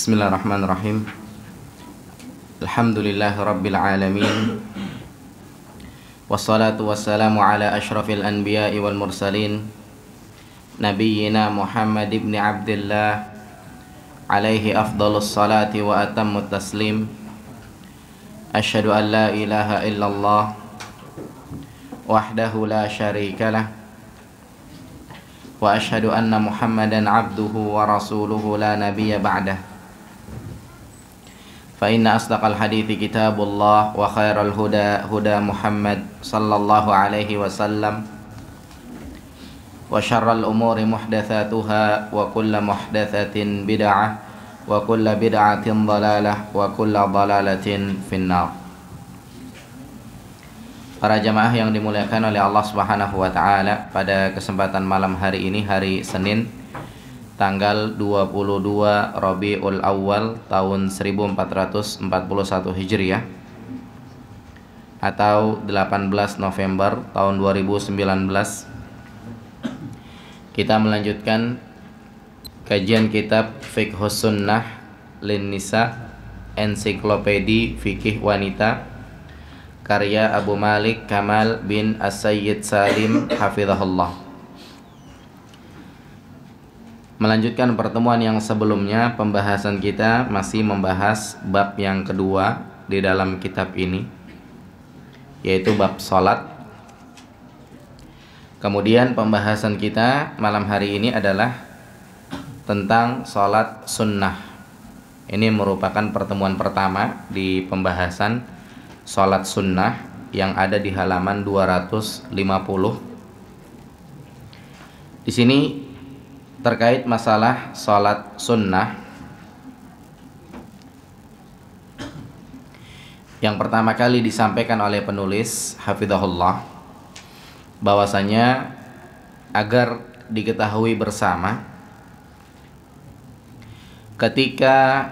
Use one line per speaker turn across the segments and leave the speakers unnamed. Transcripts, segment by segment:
بسم الله الرحمن الرحيم الحمد لله رب العالمين والصلاة والسلام على أشرف الأنبياء والمرسلين نبينا محمد بن عبد الله عليه أفضل الصلاة وأتم التسليم أشهد أن لا إله إلا الله وحده لا شريك له وأشهد أن محمدا عبده ورسوله لا نبي بعده فإن أصدق الحديث كتاب الله وخير الهدى هدى محمد صلى الله عليه وسلم وشر الأمور محدثاتها وكل محدثة بدعة وكل بدعة ضلالة وكل ضلالة في النار Para jamaah yang dimuliakan oleh Allah Subhanahu wa taala, pada kesempatan malam hari ini hari Senin tanggal 22 Rabiul Awal tahun 1441 Hijriah atau 18 November tahun 2019 kita melanjutkan kajian kitab Fiqh Sunnah Lin Nisa Ensiklopedi Fikih Wanita karya Abu Malik Kamal bin As-Sayyid Salim hafizahullah Melanjutkan pertemuan yang sebelumnya, pembahasan kita masih membahas bab yang kedua di dalam kitab ini, yaitu bab salat. Kemudian pembahasan kita malam hari ini adalah tentang salat sunnah. Ini merupakan pertemuan pertama di pembahasan salat sunnah yang ada di halaman 250. Di sini terkait masalah salat sunnah yang pertama kali disampaikan oleh penulis hafidahullah bahwasanya agar diketahui bersama ketika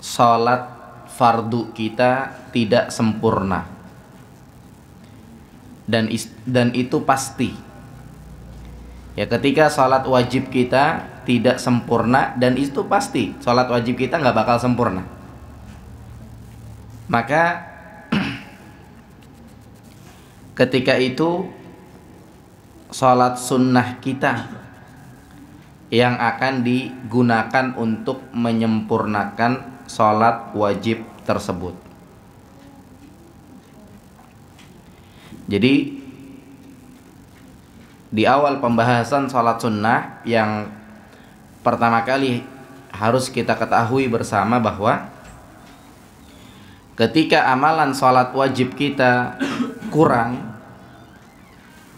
salat fardu kita tidak sempurna dan dan itu pasti Ya ketika sholat wajib kita tidak sempurna dan itu pasti sholat wajib kita nggak bakal sempurna. Maka ketika itu sholat sunnah kita yang akan digunakan untuk menyempurnakan sholat wajib tersebut. Jadi di awal pembahasan sholat sunnah yang pertama kali harus kita ketahui bersama bahwa ketika amalan sholat wajib kita kurang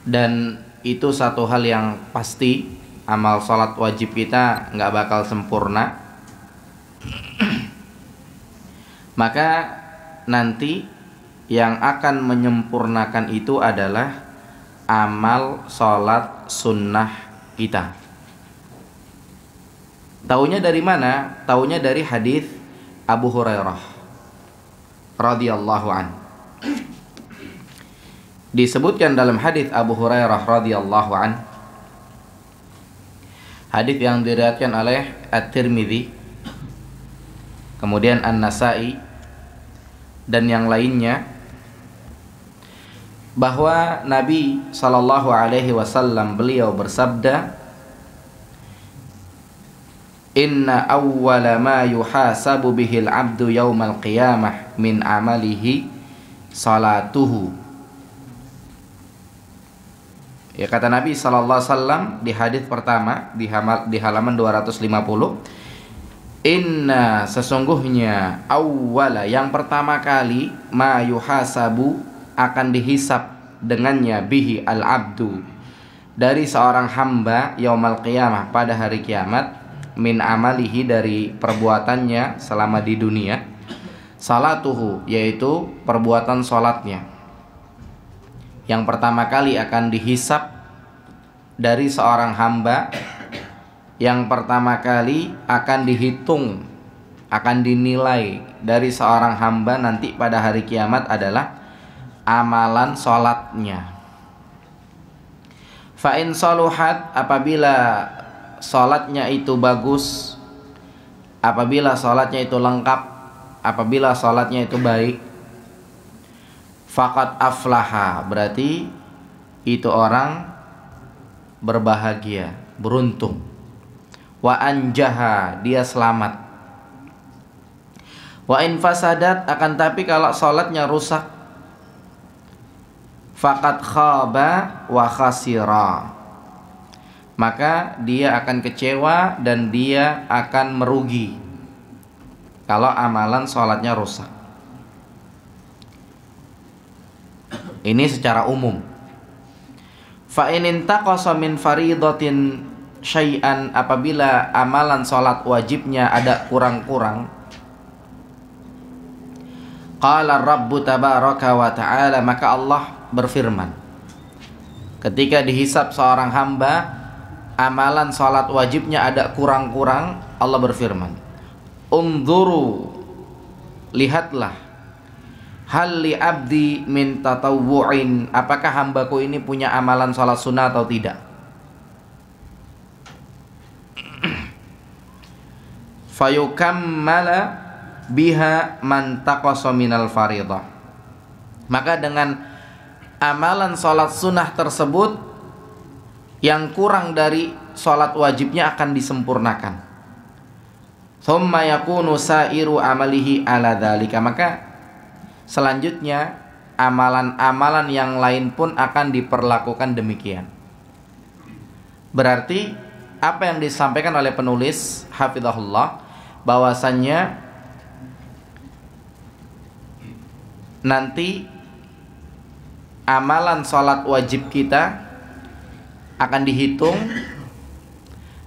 dan itu satu hal yang pasti amal sholat wajib kita nggak bakal sempurna maka nanti yang akan menyempurnakan itu adalah amal sholat sunnah kita. Taunya dari mana? Taunya dari hadis Abu Hurairah radhiyallahu an. Disebutkan dalam hadis Abu Hurairah radhiyallahu an. Hadis yang diriatkan oleh At-Tirmidzi, kemudian An-Nasa'i dan yang lainnya bahwa Nabi Shallallahu Alaihi Wasallam beliau bersabda Inna awal ma yuhasabu bihil abdu al qiyamah min amalihi salatuhu Ya kata Nabi sallallahu alaihi wasallam di hadis pertama di, di halaman 250 Inna sesungguhnya awwala yang pertama kali ma yuhasabu akan dihisap dengannya bihi al abdu dari seorang hamba yaumal qiyamah pada hari kiamat min amalihi dari perbuatannya selama di dunia salatuhu yaitu perbuatan solatnya yang pertama kali akan dihisap dari seorang hamba yang pertama kali akan dihitung akan dinilai dari seorang hamba nanti pada hari kiamat adalah amalan sholatnya Fa'in soluhat apabila sholatnya itu bagus Apabila sholatnya itu lengkap Apabila sholatnya itu baik Fakat aflaha Berarti itu orang berbahagia Beruntung Wa anjaha Dia selamat Wa infasadat Akan tapi kalau sholatnya rusak fakat khaba wa khasira maka dia akan kecewa dan dia akan merugi kalau amalan sholatnya rusak ini secara umum fa taqasa min faridatin syai'an apabila amalan sholat wajibnya ada kurang-kurang qala rabbu tabaraka wa ta'ala maka Allah berfirman ketika dihisap seorang hamba amalan salat wajibnya ada kurang-kurang Allah berfirman unzuru lihatlah hal li abdi min tatawu'in apakah hambaku ini punya amalan salat sunnah atau tidak fayukammala biha man taqasa minal faridah maka dengan amalan sholat sunnah tersebut yang kurang dari sholat wajibnya akan disempurnakan. Thumma yakunu sairu amalihi ala dhalika. Maka selanjutnya amalan-amalan yang lain pun akan diperlakukan demikian. Berarti apa yang disampaikan oleh penulis hafizahullah bahwasannya nanti amalan sholat wajib kita akan dihitung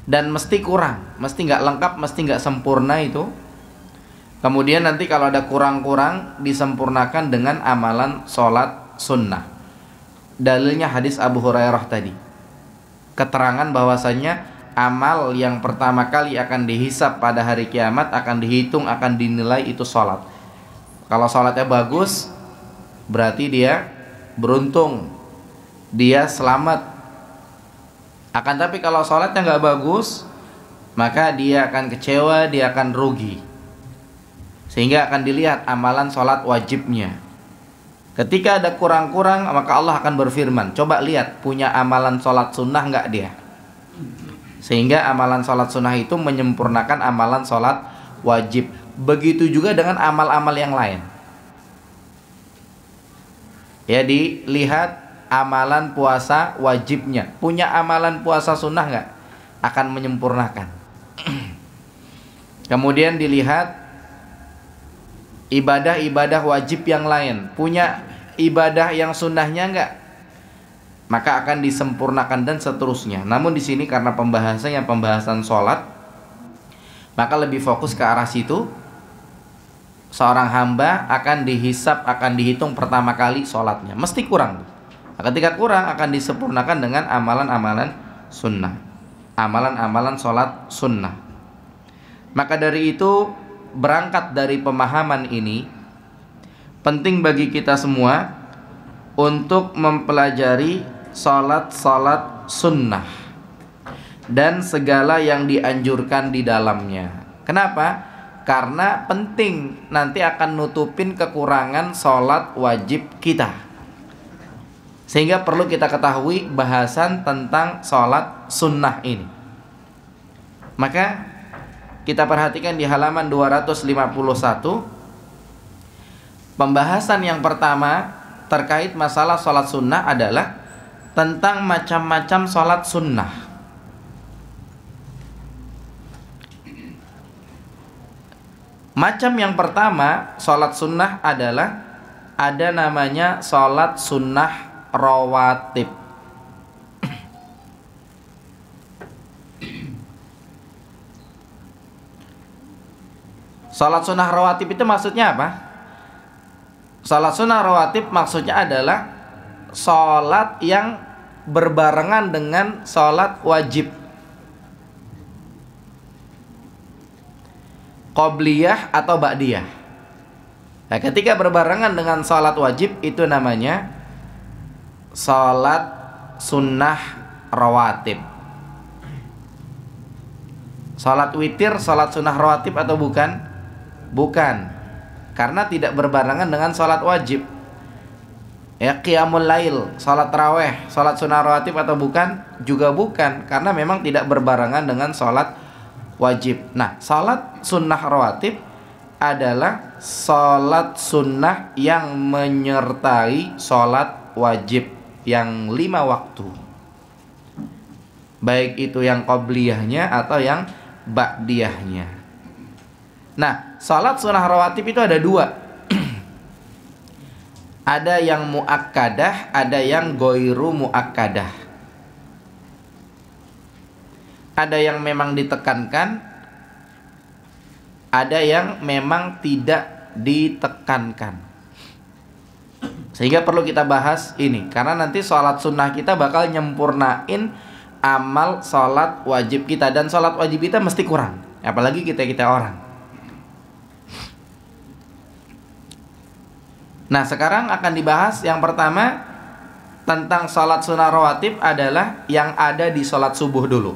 dan mesti kurang, mesti nggak lengkap, mesti nggak sempurna itu. Kemudian nanti kalau ada kurang-kurang disempurnakan dengan amalan sholat sunnah. Dalilnya hadis Abu Hurairah tadi. Keterangan bahwasannya amal yang pertama kali akan dihisap pada hari kiamat akan dihitung, akan dinilai itu sholat. Kalau sholatnya bagus, berarti dia beruntung dia selamat akan tapi kalau sholatnya nggak bagus maka dia akan kecewa dia akan rugi sehingga akan dilihat amalan sholat wajibnya ketika ada kurang-kurang maka Allah akan berfirman coba lihat punya amalan sholat sunnah nggak dia sehingga amalan sholat sunnah itu menyempurnakan amalan sholat wajib begitu juga dengan amal-amal yang lain ya dilihat amalan puasa wajibnya punya amalan puasa sunnah nggak akan menyempurnakan kemudian dilihat ibadah-ibadah wajib yang lain punya ibadah yang sunnahnya nggak maka akan disempurnakan dan seterusnya namun di sini karena pembahasannya pembahasan sholat maka lebih fokus ke arah situ seorang hamba akan dihisap, akan dihitung pertama kali sholatnya. Mesti kurang. Nah, ketika kurang akan disempurnakan dengan amalan-amalan sunnah. Amalan-amalan sholat sunnah. Maka dari itu berangkat dari pemahaman ini penting bagi kita semua untuk mempelajari sholat-sholat sunnah dan segala yang dianjurkan di dalamnya. Kenapa? karena penting nanti akan nutupin kekurangan sholat wajib kita sehingga perlu kita ketahui bahasan tentang sholat sunnah ini maka kita perhatikan di halaman 251 pembahasan yang pertama terkait masalah sholat sunnah adalah tentang macam-macam sholat sunnah Macam yang pertama, sholat sunnah adalah ada namanya sholat sunnah rawatib. Sholat sunnah rawatib itu maksudnya apa? Sholat sunnah rawatib maksudnya adalah sholat yang berbarengan dengan sholat wajib. Qobliyah atau Ba'diyah Nah ketika berbarengan dengan sholat wajib itu namanya Sholat sunnah rawatib Sholat witir, sholat sunnah rawatib atau bukan? Bukan Karena tidak berbarengan dengan sholat wajib Ya qiyamul lail, sholat raweh, sholat sunnah rawatib atau bukan? Juga bukan Karena memang tidak berbarengan dengan sholat wajib. Nah, salat sunnah rawatib adalah salat sunnah yang menyertai salat wajib yang lima waktu. Baik itu yang qobliyahnya atau yang ba'diyahnya. Nah, salat sunnah rawatib itu ada dua. ada yang muakkadah, ada yang goiru muakkadah ada yang memang ditekankan, ada yang memang tidak ditekankan. Sehingga perlu kita bahas ini karena nanti sholat sunnah kita bakal nyempurnain amal sholat wajib kita dan sholat wajib kita mesti kurang, apalagi kita kita orang. Nah sekarang akan dibahas yang pertama tentang sholat sunnah rawatib adalah yang ada di sholat subuh dulu.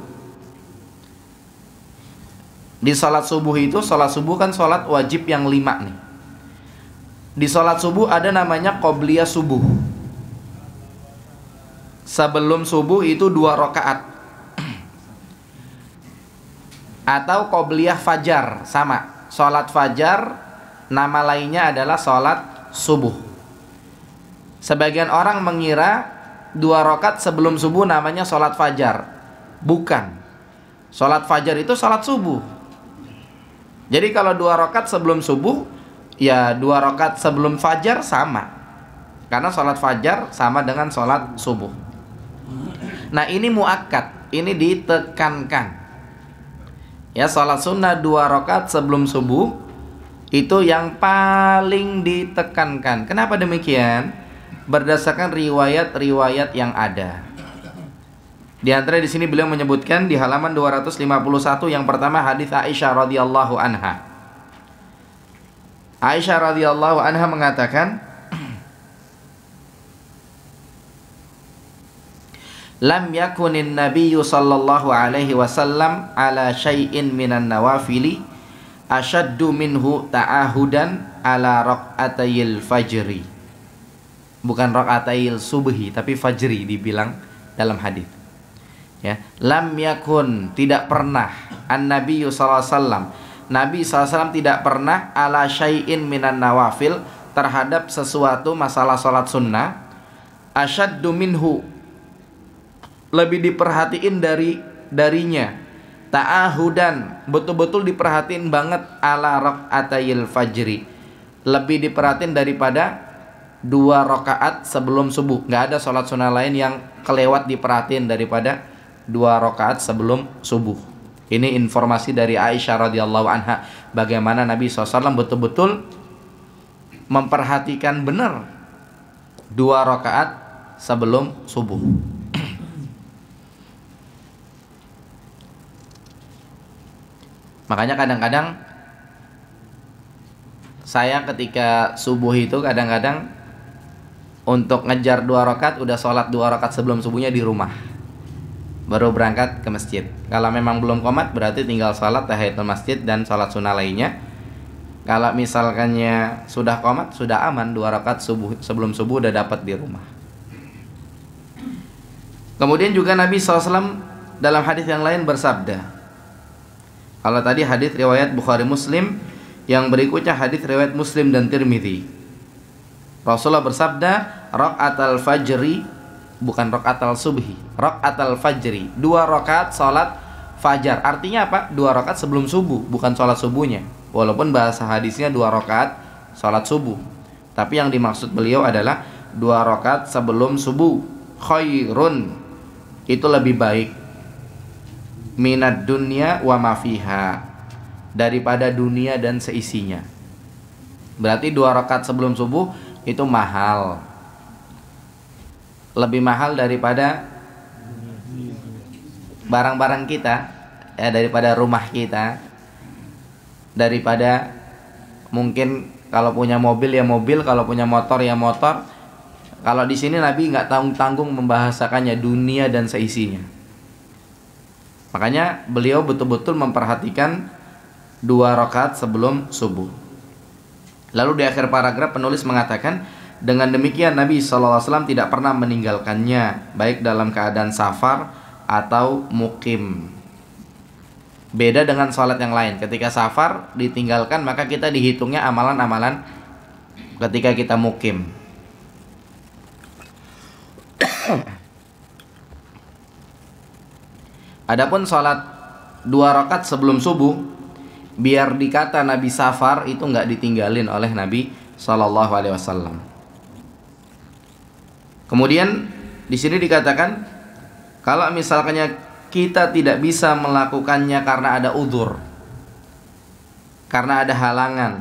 Di sholat subuh itu, sholat subuh kan sholat wajib yang lima nih. Di sholat subuh ada namanya qobliya subuh. Sebelum subuh itu dua rokaat. atau qobliyah fajar sama sholat fajar nama lainnya adalah sholat subuh sebagian orang mengira dua rokat sebelum subuh namanya sholat fajar bukan sholat fajar itu sholat subuh jadi kalau dua rokat sebelum subuh, ya dua rokat sebelum fajar sama. Karena sholat fajar sama dengan sholat subuh. Nah ini muakat, ini ditekankan. Ya sholat sunnah dua rokat sebelum subuh itu yang paling ditekankan. Kenapa demikian? Berdasarkan riwayat-riwayat yang ada. Di antara di sini beliau menyebutkan di halaman 251 yang pertama hadis Aisyah radhiyallahu anha. Aisyah radhiyallahu anha mengatakan Lam yakunin nabiyyu sallallahu alaihi wasallam ala syai'in minan nawafili asyaddu minhu ta'ahudan ala raqatayil fajri. Bukan raqatayil subhi tapi fajri dibilang dalam hadis ya lam yakun tidak pernah an Nabi SAW Nabi SAW tidak pernah ala syai'in minan nawafil terhadap sesuatu masalah sholat sunnah asyaddu minhu lebih diperhatiin dari darinya ta'ahudan betul-betul diperhatiin banget ala rakaatayil fajri lebih diperhatiin daripada dua rakaat sebelum subuh nggak ada sholat sunnah lain yang kelewat diperhatiin daripada dua rakaat sebelum subuh. Ini informasi dari Aisyah radhiyallahu anha bagaimana Nabi SAW betul-betul memperhatikan benar dua rakaat sebelum subuh. Makanya kadang-kadang saya ketika subuh itu kadang-kadang untuk ngejar dua rakaat udah sholat dua rakaat sebelum subuhnya di rumah baru berangkat ke masjid. Kalau memang belum komat berarti tinggal salat tahiyatul masjid dan salat sunnah lainnya. Kalau misalkannya sudah komat sudah aman dua rakaat subuh sebelum subuh udah dapat di rumah. Kemudian juga Nabi SAW dalam hadis yang lain bersabda. Kalau tadi hadis riwayat Bukhari Muslim, yang berikutnya hadis riwayat Muslim dan Tirmidzi. Rasulullah bersabda, "Rakaat al-fajri bukan rokat al subhi, rokat al fajri, dua rokat sholat fajar. Artinya apa? Dua rokat sebelum subuh, bukan sholat subuhnya. Walaupun bahasa hadisnya dua rokat sholat subuh, tapi yang dimaksud beliau adalah dua rokat sebelum subuh. Khairun itu lebih baik minat dunia wa mafiha daripada dunia dan seisinya. Berarti dua rokat sebelum subuh itu mahal lebih mahal daripada barang-barang kita ya daripada rumah kita daripada mungkin kalau punya mobil ya mobil kalau punya motor ya motor kalau di sini Nabi nggak tanggung-tanggung membahasakannya dunia dan seisinya makanya beliau betul-betul memperhatikan dua rokat sebelum subuh lalu di akhir paragraf penulis mengatakan dengan demikian Nabi SAW tidak pernah meninggalkannya baik dalam keadaan safar atau mukim. Beda dengan sholat yang lain. Ketika safar ditinggalkan maka kita dihitungnya amalan-amalan ketika kita mukim. Adapun sholat dua rakaat sebelum subuh, biar dikata Nabi safar itu nggak ditinggalin oleh Nabi Shallallahu Alaihi Wasallam. Kemudian di sini dikatakan kalau misalkannya kita tidak bisa melakukannya karena ada udur, karena ada halangan,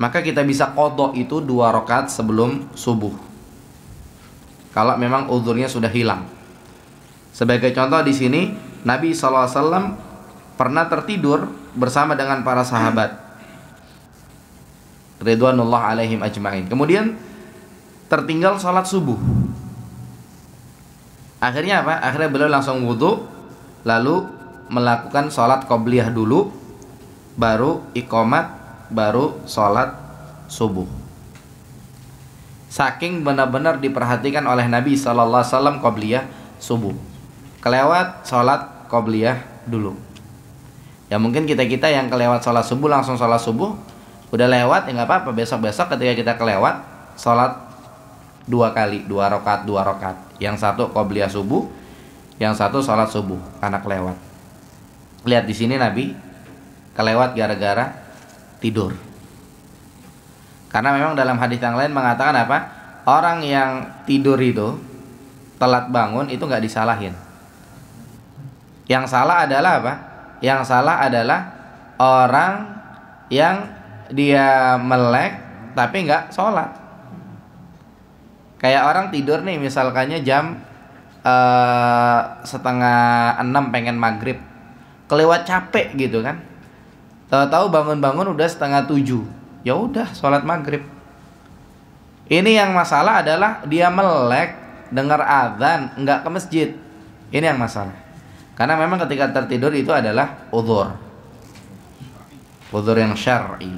maka kita bisa kodok itu dua rokat sebelum subuh. Kalau memang udurnya sudah hilang. Sebagai contoh di sini Nabi SAW pernah tertidur bersama dengan para sahabat. Ridwanullah alaihim ajma'in. Kemudian tertinggal sholat subuh akhirnya apa akhirnya beliau langsung wudhu lalu melakukan sholat qobliyah dulu baru ikomat baru sholat subuh saking benar-benar diperhatikan oleh Nabi Sallallahu Alaihi Wasallam qobliyah subuh kelewat sholat qobliyah dulu ya mungkin kita kita yang kelewat sholat subuh langsung sholat subuh udah lewat ya nggak apa-apa besok besok ketika kita kelewat sholat dua kali dua rokat dua rokat yang satu qobliyah subuh yang satu sholat subuh anak lewat lihat di sini nabi kelewat gara-gara tidur karena memang dalam hadis yang lain mengatakan apa orang yang tidur itu telat bangun itu nggak disalahin yang salah adalah apa yang salah adalah orang yang dia melek tapi nggak sholat kayak orang tidur nih misalkannya jam uh, setengah enam pengen maghrib kelewat capek gitu kan tahu-tahu bangun-bangun udah setengah tujuh ya udah sholat maghrib ini yang masalah adalah dia melek dengar azan nggak ke masjid ini yang masalah karena memang ketika tertidur itu adalah udhur udhur yang syar'i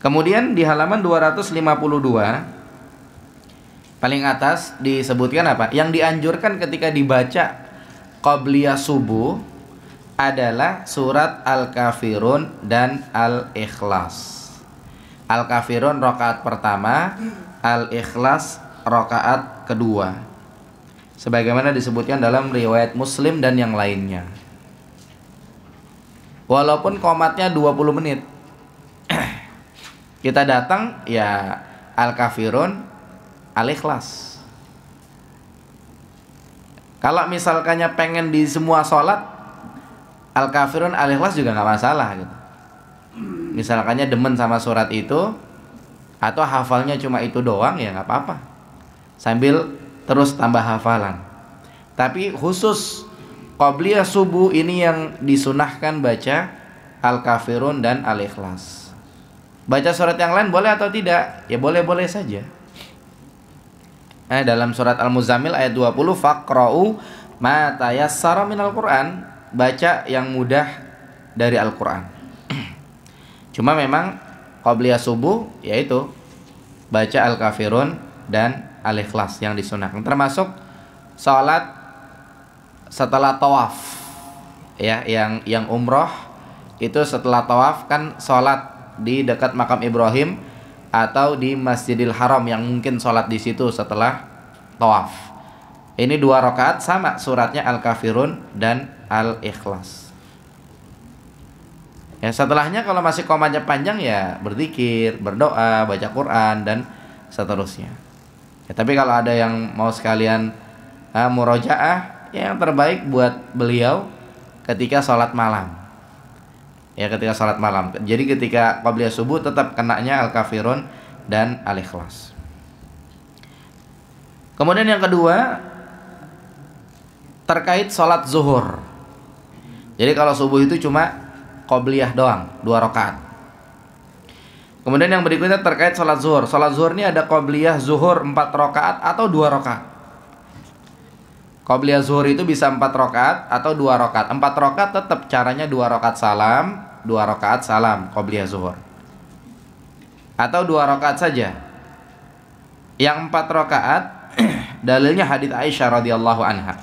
kemudian di halaman 252 paling atas disebutkan apa? Yang dianjurkan ketika dibaca qabliyah subuh adalah surat Al-Kafirun dan Al-Ikhlas. Al-Kafirun rokaat pertama, Al-Ikhlas rokaat kedua. Sebagaimana disebutkan dalam riwayat Muslim dan yang lainnya. Walaupun komatnya 20 menit. Kita datang ya Al-Kafirun al kalau misalkannya pengen di semua sholat al-kafirun al juga gak masalah gitu misalkannya demen sama surat itu atau hafalnya cuma itu doang ya gak apa-apa sambil terus tambah hafalan tapi khusus Qobliya subuh ini yang disunahkan baca Al-Kafirun dan al Baca surat yang lain boleh atau tidak? Ya boleh-boleh saja eh dalam surat al muzamil ayat 20 faqra'u ma tayassara minal Qur'an, baca yang mudah dari Al-Qur'an. Cuma memang qabliyah subuh yaitu baca Al-Kafirun dan Al-Ikhlas yang disunahkan termasuk sholat setelah tawaf ya yang yang umroh itu setelah tawaf kan sholat di dekat makam Ibrahim atau di Masjidil Haram yang mungkin sholat di situ setelah tawaf. Ini dua rakaat sama suratnya Al-Kafirun dan Al-Ikhlas. Ya, setelahnya kalau masih komanya panjang ya berzikir, berdoa, baca Quran dan seterusnya. Ya, tapi kalau ada yang mau sekalian uh, murojaah, ya yang terbaik buat beliau ketika sholat malam ya ketika sholat malam. Jadi ketika qabliyah subuh tetap kenanya al-kafirun dan al-ikhlas. Kemudian yang kedua terkait sholat zuhur. Jadi kalau subuh itu cuma qabliyah doang, dua rakaat. Kemudian yang berikutnya terkait sholat zuhur. Sholat zuhur ini ada qabliyah zuhur empat rakaat atau dua rakaat. Qabliyah zuhur itu bisa empat rokat atau dua rokat Empat rokat tetap caranya dua rokat salam dua rakaat salam qobliyah zuhur atau dua rakaat saja yang empat rakaat dalilnya hadits Aisyah radhiyallahu anha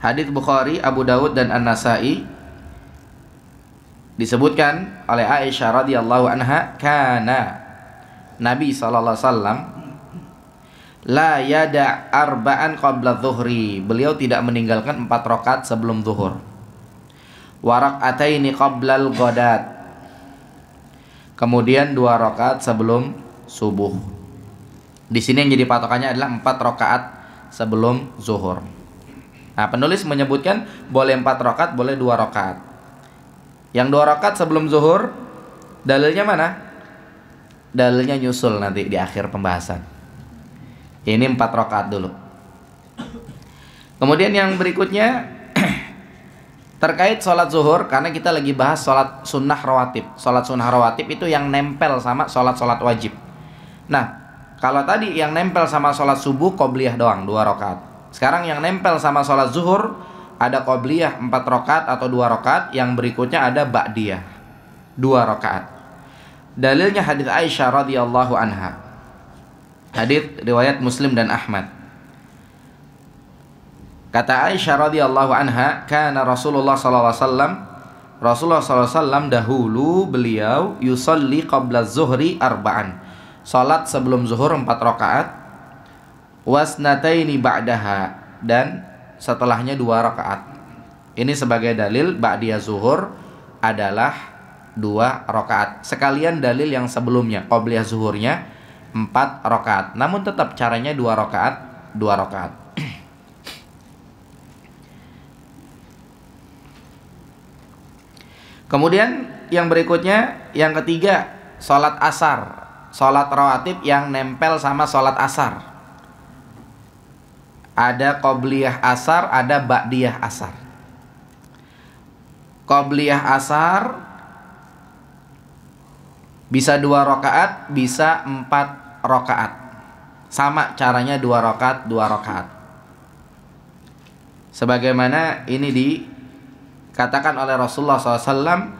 hadits Bukhari Abu Dawud dan An Nasa'i disebutkan oleh Aisyah radhiyallahu anha karena Nabi saw. la yada arba'an qabla zuhri. Beliau tidak meninggalkan empat rokat sebelum zuhur warak ataini qablal godat kemudian dua rokaat sebelum subuh di sini yang jadi patokannya adalah empat rokaat sebelum zuhur nah penulis menyebutkan boleh empat rokaat boleh dua rokaat yang dua rokaat sebelum zuhur dalilnya mana dalilnya nyusul nanti di akhir pembahasan ini empat rokaat dulu kemudian yang berikutnya Terkait sholat zuhur, karena kita lagi bahas sholat sunnah rawatib. Sholat sunnah rawatib itu yang nempel sama sholat-sholat wajib. Nah, kalau tadi yang nempel sama sholat subuh qobliyah doang, dua rokat. Sekarang yang nempel sama sholat zuhur, ada qobliyah empat rokat atau dua rokat. Yang berikutnya ada ba'diyah, dua rokat. Dalilnya hadith Aisyah radhiyallahu anha. Hadith riwayat Muslim dan Ahmad. Kata Aisyah radhiyallahu anha, karena Rasulullah SAW Rasulullah SAW dahulu beliau yusalli qabla zuhri arba'an Salat sebelum zuhur empat rakaat Wasnataini ba'daha Dan setelahnya dua rakaat Ini sebagai dalil ba'diyah zuhur adalah dua rakaat Sekalian dalil yang sebelumnya qabliyah zuhurnya empat rakaat Namun tetap caranya dua rakaat Dua rakaat Kemudian yang berikutnya, yang ketiga, sholat asar. Sholat rawatib yang nempel sama sholat asar. Ada qobliyah asar, ada ba'diyah asar. Qobliyah asar bisa dua rokaat, bisa empat rokaat. Sama caranya dua rokaat, dua rokaat sebagaimana ini di dikatakan oleh Rasulullah SAW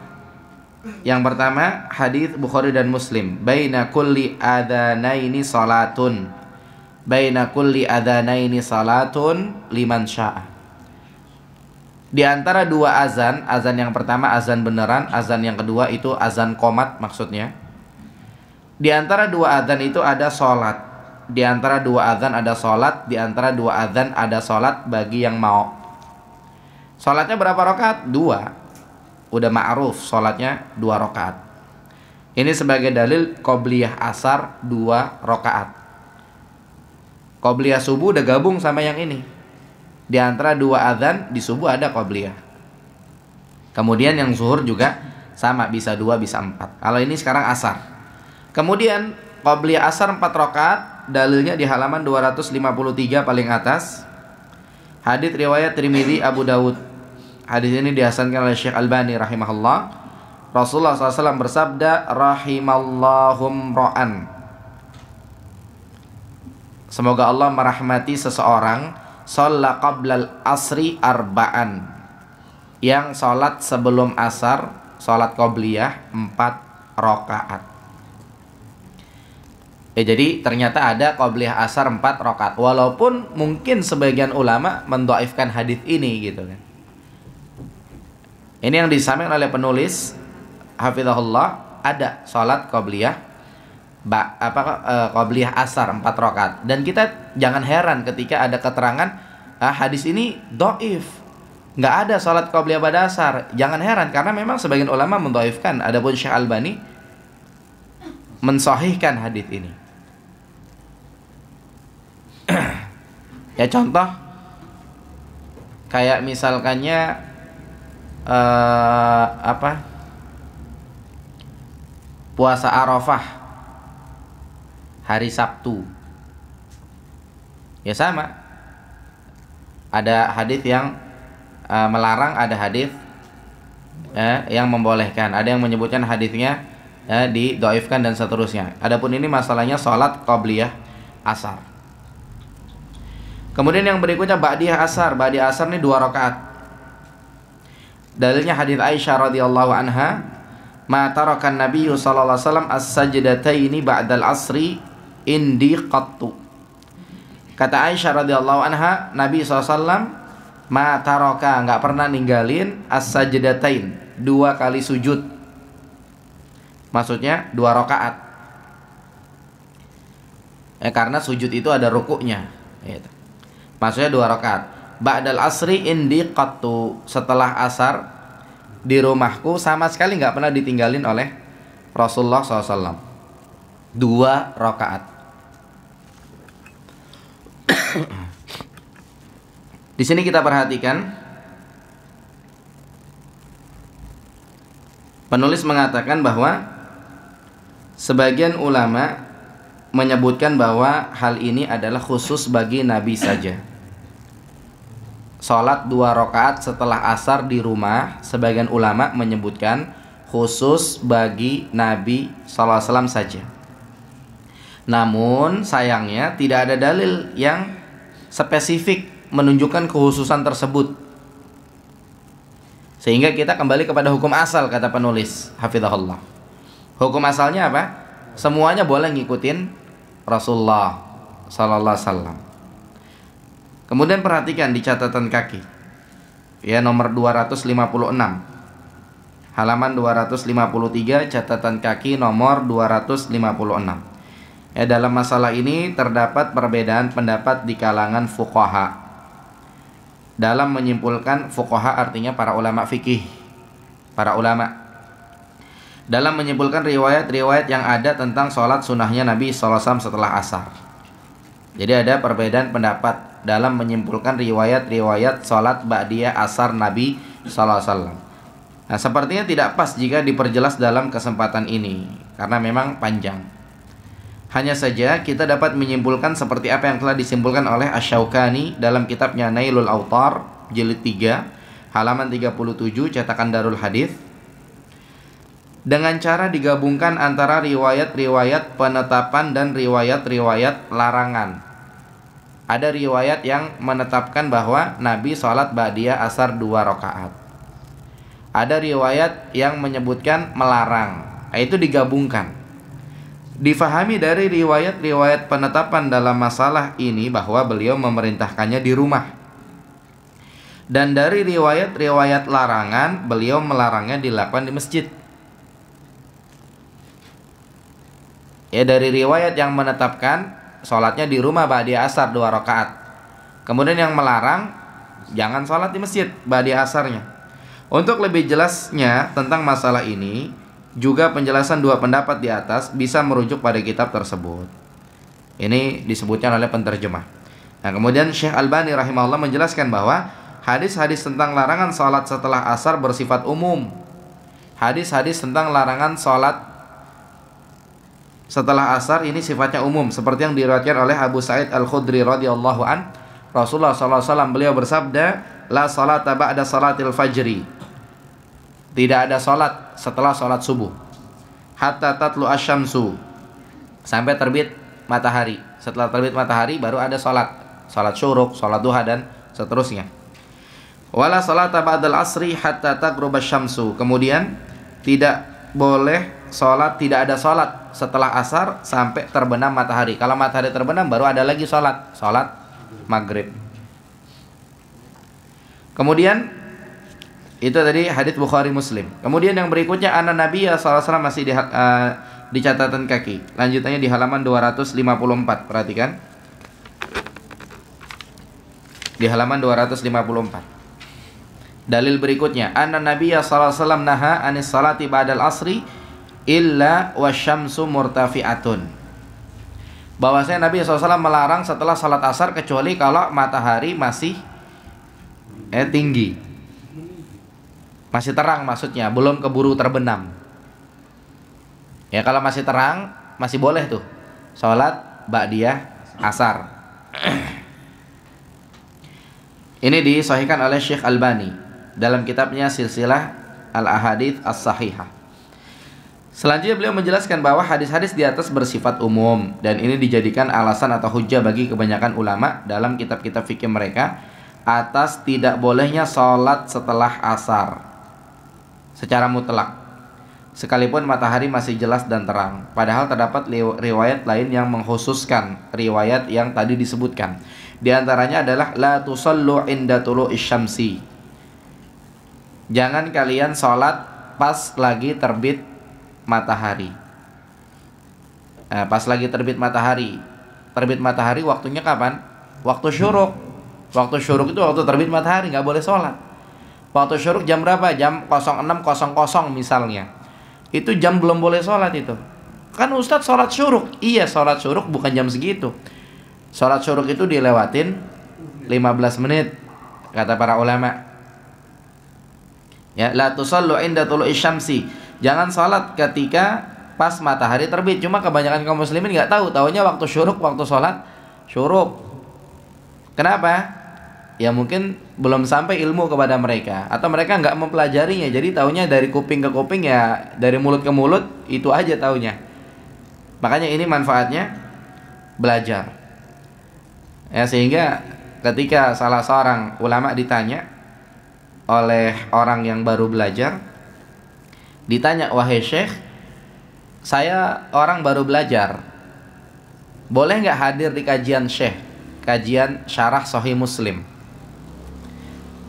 yang pertama hadis Bukhari dan Muslim baina kulli adanaini salatun baina kulli adanaini salatun liman syaa di antara dua azan azan yang pertama azan beneran azan yang kedua itu azan komat maksudnya di antara dua azan itu ada salat di antara dua azan ada salat di antara dua azan ada salat bagi yang mau Sholatnya berapa rokat? Dua. Udah ma'ruf, sholatnya dua rokat. Ini sebagai dalil Qobliyah Asar dua rokaat. Qobliyah Subuh udah gabung sama yang ini. Di antara dua adzan di Subuh ada Qobliyah. Kemudian yang Zuhur juga sama, bisa dua, bisa empat. Kalau ini sekarang Asar. Kemudian Qobliyah Asar empat rokaat, dalilnya di halaman 253 paling atas. Hadits riwayat Trimidi Abu Dawud Hadis ini dihasankan oleh Syekh Albani rahimahullah. Rasulullah SAW bersabda, rahimallahum ra'an. Semoga Allah merahmati seseorang Sholat qablal asri arba'an Yang sholat sebelum asar Sholat qobliyah empat rokaat Ya, eh, jadi ternyata ada qobliyah asar empat rokaat Walaupun mungkin sebagian ulama mendoaifkan hadis ini gitu kan ini yang disampaikan oleh penulis Hafizahullah ada sholat qabliyah apa e, asar empat rokat. dan kita jangan heran ketika ada keterangan ah, hadis ini doif nggak ada sholat qabliyah pada asar jangan heran karena memang sebagian ulama mendoifkan adapun Syekh Albani mensahihkan hadis ini ya contoh kayak misalkannya uh, apa puasa Arafah hari Sabtu ya sama ada hadis yang uh, melarang ada hadis uh, yang membolehkan ada yang menyebutkan hadisnya di didoifkan dan seterusnya adapun ini masalahnya sholat qabliyah asar kemudian yang berikutnya ba'diyah asar ba'diyah asar ini dua rakaat Dalilnya hadis Aisyah radhiyallahu anha, "Ma tarakan Nabi sallallahu alaihi wasallam as-sajdataini ba'dal asri indi qattu." Kata Aisyah radhiyallahu anha, Nabi SAW ma taraka nggak pernah ninggalin as-sajdatain, dua kali sujud. Maksudnya dua rakaat. Eh karena sujud itu ada rukuknya. Gitu. Maksudnya dua rakaat ba'dal asri indi qattu setelah asar di rumahku sama sekali nggak pernah ditinggalin oleh Rasulullah SAW dua rokaat. di sini kita perhatikan penulis mengatakan bahwa sebagian ulama menyebutkan bahwa hal ini adalah khusus bagi nabi saja sholat dua rakaat setelah asar di rumah, sebagian ulama menyebutkan khusus bagi Nabi SAW saja. Namun sayangnya tidak ada dalil yang spesifik menunjukkan kehususan tersebut. Sehingga kita kembali kepada hukum asal kata penulis Hafizahullah. Hukum asalnya apa? Semuanya boleh ngikutin Rasulullah sallallahu alaihi wasallam. Kemudian perhatikan di catatan kaki. Ya, nomor 256. Halaman 253 catatan kaki nomor 256. Ya, dalam masalah ini terdapat perbedaan pendapat di kalangan fuqaha. Dalam menyimpulkan fuqaha artinya para ulama fikih, para ulama dalam menyimpulkan riwayat-riwayat yang ada tentang sholat sunnahnya Nabi SAW setelah asar. Jadi ada perbedaan pendapat dalam menyimpulkan riwayat-riwayat salat ba'diyah asar Nabi saw. Nah, sepertinya tidak pas jika diperjelas dalam kesempatan ini karena memang panjang. Hanya saja kita dapat menyimpulkan seperti apa yang telah disimpulkan oleh ashaukani dalam kitabnya Nailul Autar jilid 3 halaman 37 cetakan Darul Hadis dengan cara digabungkan antara riwayat-riwayat penetapan dan riwayat-riwayat larangan ada riwayat yang menetapkan bahwa Nabi sholat ba'diyah asar dua rakaat. Ada riwayat yang menyebutkan melarang. Itu digabungkan. Difahami dari riwayat-riwayat penetapan dalam masalah ini bahwa beliau memerintahkannya di rumah. Dan dari riwayat-riwayat larangan, beliau melarangnya dilakukan di masjid. Ya dari riwayat yang menetapkan sholatnya di rumah ba'di asar dua rakaat. Kemudian yang melarang jangan sholat di masjid ba'di asarnya. Untuk lebih jelasnya tentang masalah ini, juga penjelasan dua pendapat di atas bisa merujuk pada kitab tersebut. Ini disebutnya oleh penterjemah. Nah, kemudian Syekh Albani rahimahullah menjelaskan bahwa hadis-hadis tentang larangan sholat setelah asar bersifat umum. Hadis-hadis tentang larangan sholat setelah asar ini sifatnya umum seperti yang diriwayatkan oleh Abu Sa'id Al-Khudri radhiyallahu an Rasulullah sallallahu alaihi wasallam beliau bersabda la salata ba'da salatil fajri tidak ada salat setelah salat subuh hatta tatlu asyamsu sampai terbit matahari setelah terbit matahari baru ada salat salat syuruk salat duha dan seterusnya wala salata ba'dal asri hatta tagruba kemudian tidak boleh sholat tidak ada sholat setelah asar sampai terbenam matahari kalau matahari terbenam baru ada lagi sholat sholat maghrib kemudian itu tadi hadits Bukhari Muslim kemudian yang berikutnya anak Nabi ya salah masih di, uh, eh, di catatan kaki lanjutannya di halaman 254 perhatikan di halaman 254 Dalil berikutnya, anak Nabi ya salah salam naha anis salati ba'dal asri illa wasyamsu murtafi'atun bahwasanya Nabi SAW melarang setelah salat asar kecuali kalau matahari masih eh tinggi masih terang maksudnya belum keburu terbenam ya kalau masih terang masih boleh tuh salat ba'diyah asar ini disahihkan oleh Syekh Albani dalam kitabnya silsilah Al-Ahadith As-Sahihah Selanjutnya beliau menjelaskan bahwa hadis-hadis di atas bersifat umum dan ini dijadikan alasan atau hujah bagi kebanyakan ulama dalam kitab-kitab fikih mereka atas tidak bolehnya sholat setelah asar secara mutlak sekalipun matahari masih jelas dan terang padahal terdapat riwayat lain yang menghususkan riwayat yang tadi disebutkan di antaranya adalah la tusallu inda tulu isyamsi jangan kalian sholat pas lagi terbit matahari. Nah, pas lagi terbit matahari, terbit matahari waktunya kapan? Waktu syuruk. Waktu syuruk itu waktu terbit matahari, nggak boleh sholat. Waktu syuruk jam berapa? Jam 06.00 misalnya. Itu jam belum boleh sholat itu. Kan Ustadz sholat syuruk. Iya sholat syuruk bukan jam segitu. Sholat syuruk itu dilewatin 15 menit kata para ulama. Ya, la tusallu inda tulu'i syamsi Jangan sholat ketika pas matahari terbit. Cuma kebanyakan kaum muslimin nggak tahu, tahunya waktu syuruk, waktu sholat syuruk. Kenapa? Ya mungkin belum sampai ilmu kepada mereka atau mereka nggak mempelajarinya. Jadi tahunya dari kuping ke kuping ya, dari mulut ke mulut itu aja tahunya. Makanya ini manfaatnya belajar. Ya sehingga ketika salah seorang ulama ditanya oleh orang yang baru belajar, Ditanya, wahai Syekh, saya orang baru belajar. Boleh nggak hadir di kajian Syekh? Kajian Syarah Sahih Muslim.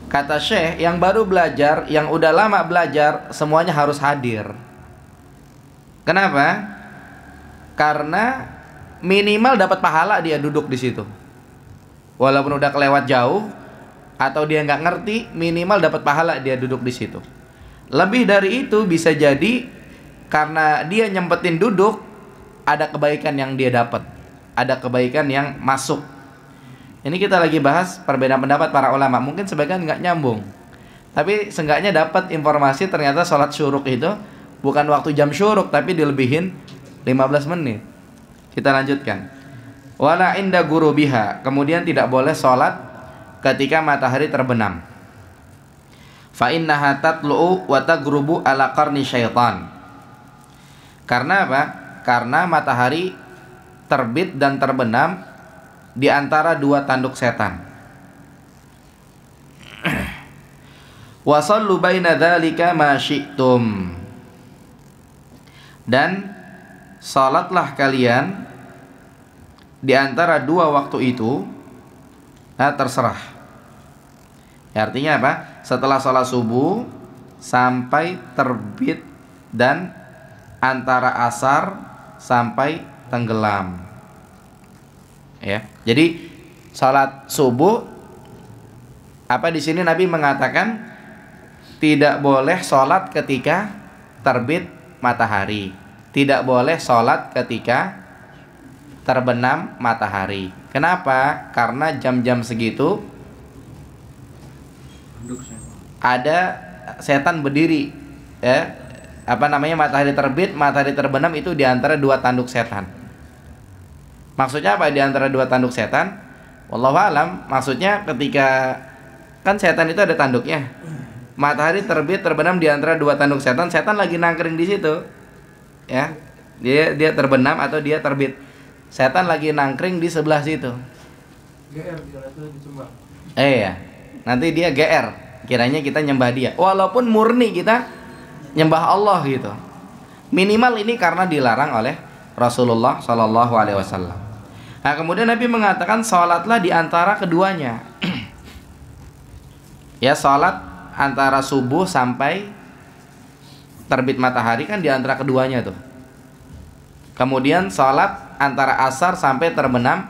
Kata Syekh, yang baru belajar, yang udah lama belajar, semuanya harus hadir. Kenapa? Karena minimal dapat pahala dia duduk di situ. Walaupun udah kelewat jauh atau dia nggak ngerti, minimal dapat pahala dia duduk di situ. Lebih dari itu bisa jadi karena dia nyempetin duduk ada kebaikan yang dia dapat, ada kebaikan yang masuk. Ini kita lagi bahas perbedaan pendapat para ulama. Mungkin sebagian nggak nyambung. Tapi seenggaknya dapat informasi ternyata sholat syuruk itu bukan waktu jam syuruk tapi dilebihin 15 menit. Kita lanjutkan. Wala inda guru biha. Kemudian tidak boleh sholat ketika matahari terbenam fa innaha tatlu'u wa tagrubu ala qarni syaitan karena apa? karena matahari terbit dan terbenam di antara dua tanduk setan sallu baina dzalika ma syi'tum dan salatlah kalian di antara dua waktu itu nah terserah ya, artinya apa setelah sholat subuh sampai terbit dan antara asar sampai tenggelam ya jadi sholat subuh apa di sini Nabi mengatakan tidak boleh sholat ketika terbit matahari tidak boleh sholat ketika terbenam matahari kenapa karena jam-jam segitu ada setan berdiri ya apa namanya matahari terbit matahari terbenam itu diantara dua tanduk setan maksudnya apa diantara dua tanduk setan wallahu alam maksudnya ketika kan setan itu ada tanduknya matahari terbit terbenam diantara dua tanduk setan setan lagi nangkring di situ ya dia dia terbenam atau dia terbit setan lagi nangkring di sebelah situ eh ya nanti dia GR kiranya kita nyembah dia walaupun murni kita nyembah Allah gitu minimal ini karena dilarang oleh Rasulullah Shallallahu Alaihi Wasallam nah kemudian Nabi mengatakan sholatlah di antara keduanya ya sholat antara subuh sampai terbit matahari kan di antara keduanya tuh kemudian sholat antara asar sampai terbenam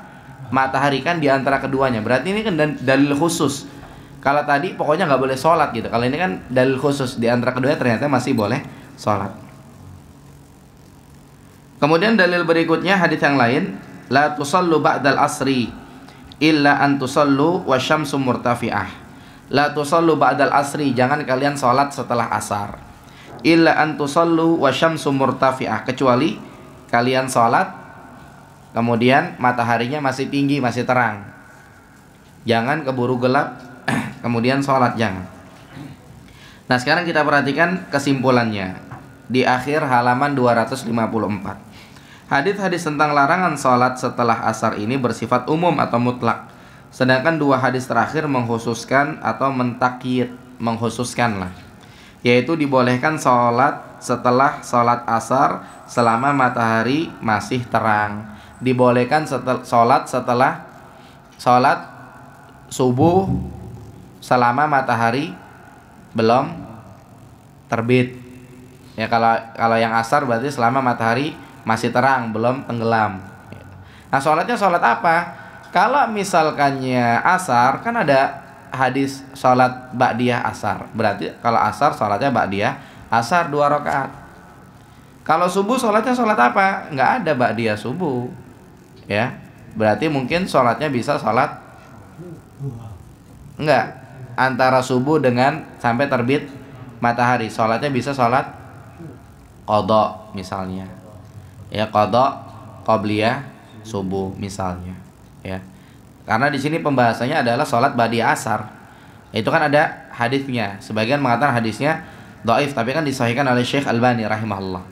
matahari kan di antara keduanya. Berarti ini kan dalil khusus. Kalau tadi pokoknya nggak boleh sholat gitu. Kalau ini kan dalil khusus di antara keduanya ternyata masih boleh sholat. Kemudian dalil berikutnya hadis yang lain, la tusallu ba'dal asri illa an tusallu wa syamsu murtafi'ah. La tusallu ba'dal asri, jangan kalian sholat setelah asar. Illa an tusallu wa syamsu murtafi'ah, kecuali kalian sholat kemudian mataharinya masih tinggi, masih terang. Jangan keburu gelap kemudian sholat jangan. Nah sekarang kita perhatikan kesimpulannya di akhir halaman 254. Hadis-hadis tentang larangan sholat setelah asar ini bersifat umum atau mutlak. Sedangkan dua hadis terakhir menghususkan atau mentakyid, menghususkan lah. Yaitu dibolehkan sholat setelah sholat asar selama matahari masih terang. Dibolehkan setel, sholat setelah sholat subuh selama matahari belum terbit. Ya kalau kalau yang asar berarti selama matahari masih terang, belum tenggelam. Nah, sholatnya sholat apa? Kalau misalkannya asar kan ada hadis sholat ba'diyah asar. Berarti kalau asar sholatnya ba'diyah asar dua rakaat. Kalau subuh sholatnya sholat apa? Nggak ada ba'diyah subuh. Ya, berarti mungkin sholatnya bisa sholat Enggak, antara subuh dengan sampai terbit matahari sholatnya bisa sholat kodok misalnya ya kodok koblia subuh misalnya ya karena di sini pembahasannya adalah sholat badi asar itu kan ada hadisnya sebagian mengatakan hadisnya doif tapi kan disahihkan oleh Syekh Albani rahimahullah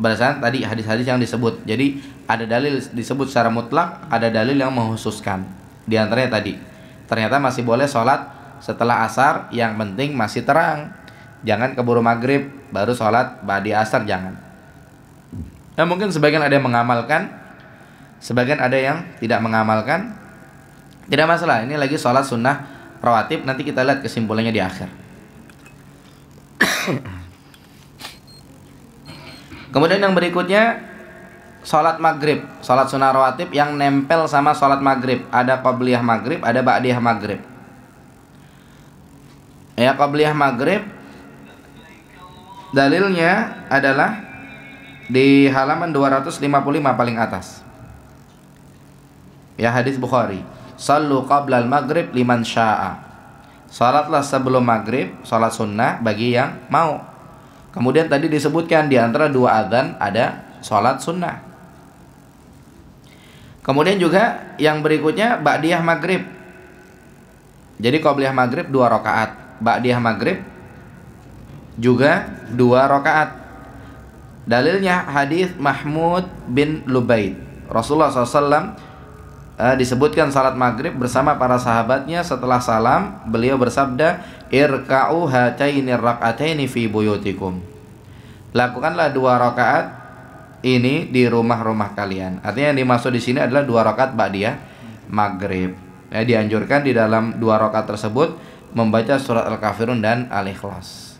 berdasarkan tadi hadis-hadis yang disebut jadi ada dalil disebut secara mutlak ada dalil yang menghususkan diantaranya tadi ternyata masih boleh sholat setelah asar yang penting masih terang jangan keburu maghrib baru sholat badi asar jangan nah mungkin sebagian ada yang mengamalkan sebagian ada yang tidak mengamalkan tidak masalah ini lagi sholat sunnah rawatib nanti kita lihat kesimpulannya di akhir kemudian yang berikutnya sholat maghrib sholat sunnah rawatib yang nempel sama sholat maghrib ada pabliyah maghrib ada ba'diyah maghrib ya qabliyah maghrib dalilnya adalah di halaman 255 paling atas ya hadis Bukhari Sallu qablal maghrib liman sya'a Salatlah sebelum maghrib Salat sunnah bagi yang mau Kemudian tadi disebutkan Di antara dua adhan ada Salat sunnah Kemudian juga yang berikutnya Ba'diyah maghrib Jadi qabliyah maghrib dua rokaat Ba'diyah Maghrib juga dua rokaat Dalilnya hadis Mahmud bin Lubaid. Rasulullah SAW eh, disebutkan salat maghrib bersama para sahabatnya setelah salam beliau bersabda irka'u hataini rak'ataini fi buyutikum lakukanlah dua rakaat ini di rumah-rumah kalian artinya yang dimaksud di sini adalah dua rakaat ba'diyah maghrib ya, dianjurkan di dalam dua rakaat tersebut membaca surat Al-Kafirun dan Al-Ikhlas.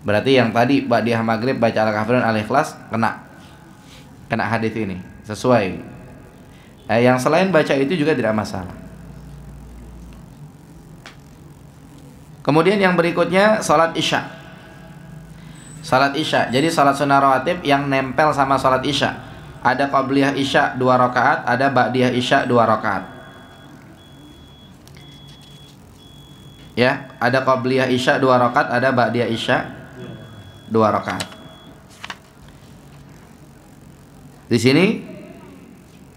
Berarti yang tadi Ba'diyah Maghrib baca Al-Kafirun Al-Ikhlas kena kena hadis ini sesuai. Eh, yang selain baca itu juga tidak masalah. Kemudian yang berikutnya salat Isya. Salat Isya. Jadi salat sunnah rawatib yang nempel sama salat Isya. Ada qabliyah Isya dua rakaat, ada ba'diyah Isya dua rakaat. ya ada qabliyah isya dua rokat ada ba'diyah isya dua rokat di sini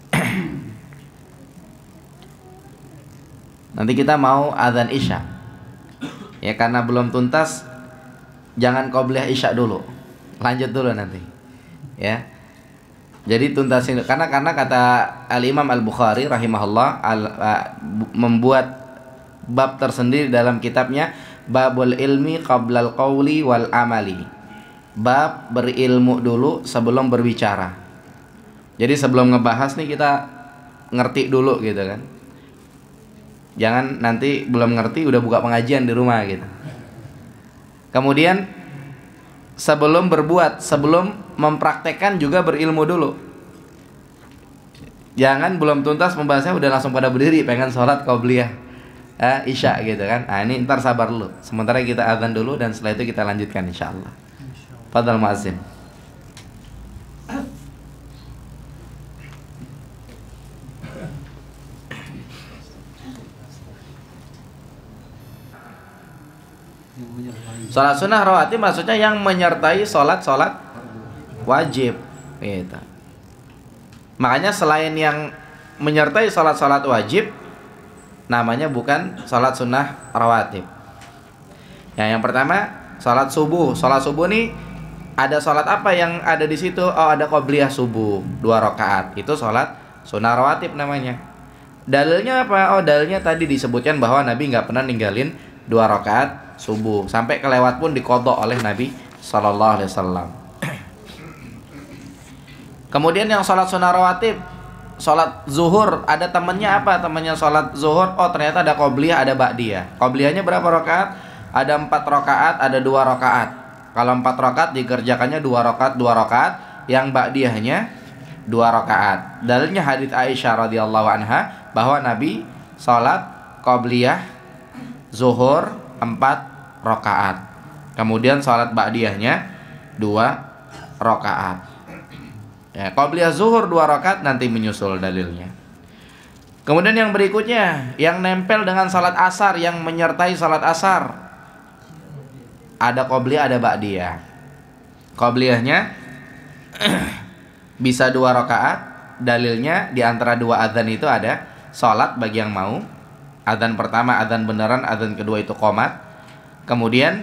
nanti kita mau azan isya ya karena belum tuntas jangan qabliyah isya dulu lanjut dulu nanti ya jadi tuntasin karena karena kata Al Imam Al Bukhari rahimahullah al, uh, membuat bab tersendiri dalam kitabnya Babul Ilmi Qablal Qawli Wal Amali Bab berilmu dulu sebelum berbicara Jadi sebelum ngebahas nih kita ngerti dulu gitu kan Jangan nanti belum ngerti udah buka pengajian di rumah gitu Kemudian sebelum berbuat, sebelum mempraktekkan juga berilmu dulu Jangan belum tuntas membahasnya udah langsung pada berdiri pengen sholat kau belia ya uh, isya gitu kan nah ini ntar sabar dulu sementara kita azan dulu dan setelah itu kita lanjutkan insya Allah. Padahal Muazzim Sholat sunnah rawatib maksudnya yang menyertai sholat-sholat wajib gitu. Makanya selain yang menyertai sholat-sholat wajib namanya bukan sholat sunnah rawatib ya yang pertama sholat subuh sholat subuh nih ada sholat apa yang ada di situ oh ada qobliyah subuh dua rakaat itu sholat sunnah rawatib namanya dalilnya apa oh dalilnya tadi disebutkan bahwa nabi nggak pernah ninggalin dua rakaat subuh sampai kelewat pun dikodok oleh nabi saw Kemudian yang sholat sunnah rawatib sholat zuhur ada temennya apa temennya sholat zuhur oh ternyata ada qobliyah ada ba'diyah qobliyahnya berapa rokaat ada empat rokaat ada dua rokaat kalau empat rokaat dikerjakannya dua rokaat dua rokaat yang ba'diyahnya dua rokaat dalilnya hadit Aisyah radhiyallahu anha bahwa Nabi sholat qobliyah zuhur empat rokaat kemudian sholat ba'diyahnya dua rokaat Ya, qabliyah zuhur dua rakaat nanti menyusul dalilnya. Kemudian yang berikutnya yang nempel dengan salat asar yang menyertai salat asar. Ada qabliyah ada ba'diyah. Qabliyahnya bisa dua rakaat, dalilnya di antara dua adzan itu ada salat bagi yang mau. Adzan pertama adzan beneran, adzan kedua itu komat. Kemudian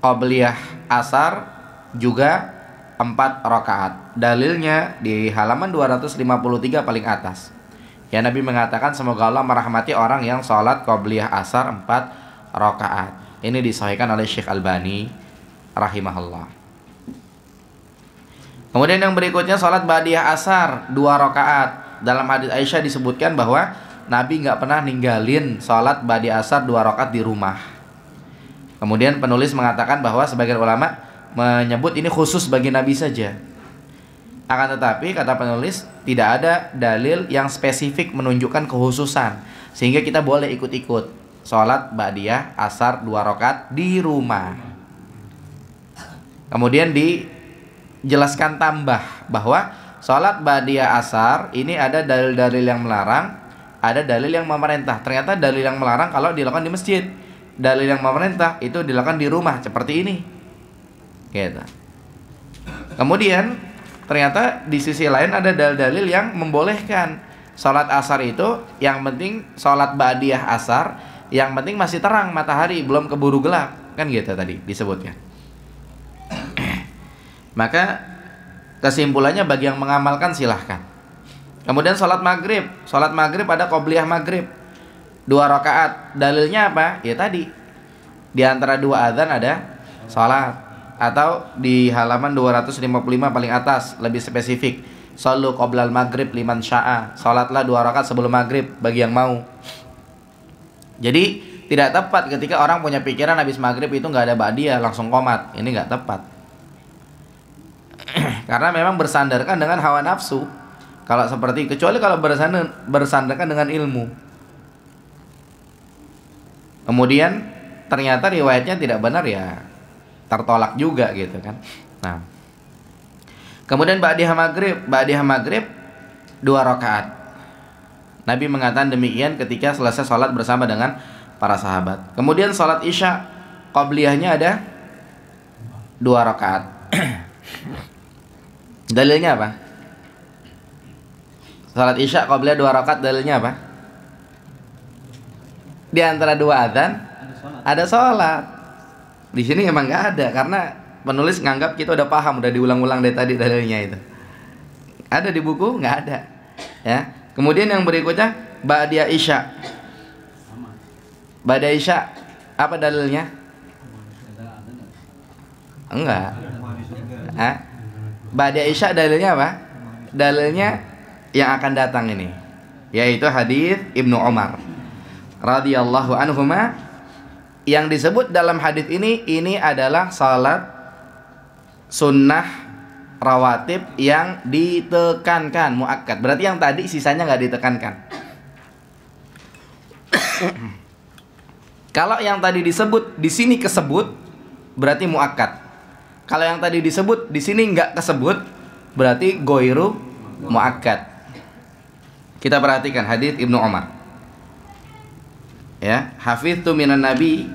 qabliyah asar juga empat rakaat. Dalilnya di halaman 253 paling atas. Ya Nabi mengatakan semoga Allah merahmati orang yang sholat qabliyah asar empat rakaat. Ini disahihkan oleh Syekh Albani rahimahullah. Kemudian yang berikutnya sholat badiah asar dua rakaat. Dalam hadis Aisyah disebutkan bahwa Nabi nggak pernah ninggalin sholat badiah asar dua rakaat di rumah. Kemudian penulis mengatakan bahwa sebagian ulama menyebut ini khusus bagi nabi saja. Akan tetapi kata penulis tidak ada dalil yang spesifik menunjukkan kehususan sehingga kita boleh ikut-ikut sholat badiah asar dua rokat di rumah. Kemudian dijelaskan tambah bahwa sholat badiah asar ini ada dalil-dalil yang melarang, ada dalil yang memerintah. Ternyata dalil yang melarang kalau dilakukan di masjid, dalil yang memerintah itu dilakukan di rumah seperti ini. Gitu. Kemudian ternyata di sisi lain ada dalil-dalil yang membolehkan sholat asar itu yang penting sholat badiah asar yang penting masih terang matahari belum keburu gelap kan gitu tadi disebutnya. maka kesimpulannya bagi yang mengamalkan silahkan kemudian sholat maghrib sholat maghrib ada qobliyah maghrib dua rakaat dalilnya apa ya tadi di antara dua adzan ada sholat atau di halaman 255 paling atas lebih spesifik Salu qoblal maghrib liman sya'a Salatlah dua rakaat sebelum maghrib bagi yang mau Jadi tidak tepat ketika orang punya pikiran habis maghrib itu nggak ada badia langsung komat Ini nggak tepat Karena memang bersandarkan dengan hawa nafsu Kalau seperti kecuali kalau bersandar, bersandarkan dengan ilmu Kemudian ternyata riwayatnya tidak benar ya tertolak juga gitu kan. Nah, kemudian ba'diyah maghrib, ba'diyah maghrib dua rakaat. Nabi mengatakan demikian ketika selesai sholat bersama dengan para sahabat. Kemudian sholat isya qabliyahnya ada dua rakaat. dalilnya apa? Sholat isya qabliyah dua rakaat dalilnya apa? Di antara dua adzan ada sholat. Di sini emang nggak ada karena penulis nganggap kita udah paham, udah diulang-ulang dari tadi dalilnya itu. Ada di buku? Nggak ada. Ya. Kemudian yang berikutnya badia Isya. badia Isya apa dalilnya? Enggak. Hah? badia Isya dalilnya apa? Dalilnya yang akan datang ini yaitu hadis Ibnu Umar radhiyallahu anhuma yang disebut dalam hadis ini ini adalah salat sunnah rawatib yang ditekankan muakkad. Berarti yang tadi sisanya nggak ditekankan. Kalau yang tadi disebut di sini kesebut berarti muakkad. Kalau yang tadi disebut di sini nggak kesebut berarti goiru muakkad. Kita perhatikan hadis Ibnu Umar ya hafiz tu minan nabi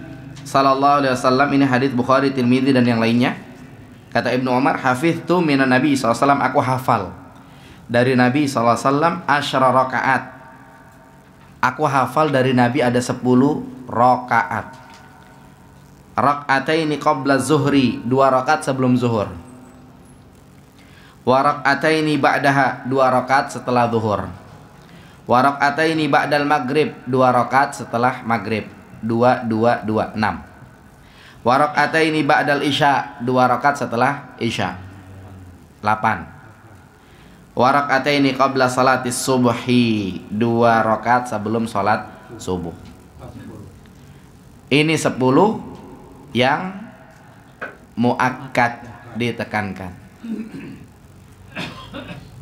sallallahu alaihi wasallam ini hadis Bukhari, Tirmidzi dan yang lainnya. Kata Ibnu Umar, "Hafiz tu minan Nabi wasallam. aku hafal dari Nabi Sallallahu wasallam asyara rakaat. Aku hafal dari Nabi ada 10 rakaat. Rakaataini qabla zuhri, dua rakaat sebelum zuhur. Wa rakaataini ba'daha, dua rakaat setelah zuhur. Wa rakaataini ba'dal maghrib, dua rakaat setelah maghrib dua dua dua warok ate ini ba'dal isya dua rokat setelah isya delapan warok ate ini qabla salat subuhi dua rokat sebelum salat subuh ini sepuluh yang muakat ditekankan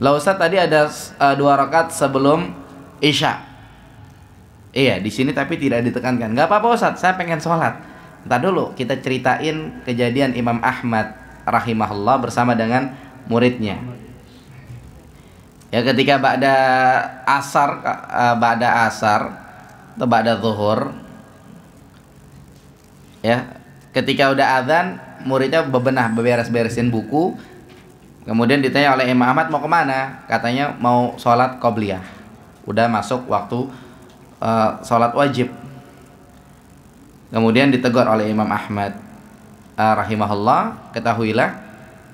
Lausa tadi ada eh, dua rokat sebelum isya Iya, di sini tapi tidak ditekankan. Gak apa-apa Ustaz, saya pengen sholat. Entah dulu, kita ceritain kejadian Imam Ahmad rahimahullah bersama dengan muridnya. Ya ketika ba'da asar, eh, ba'da asar, atau ba'da zuhur, ya ketika udah azan muridnya bebenah beberes-beresin buku kemudian ditanya oleh Imam Ahmad mau kemana katanya mau sholat qobliyah udah masuk waktu salat eh, sholat wajib. Kemudian ditegur oleh Imam Ahmad uh, rahimahullah, ketahuilah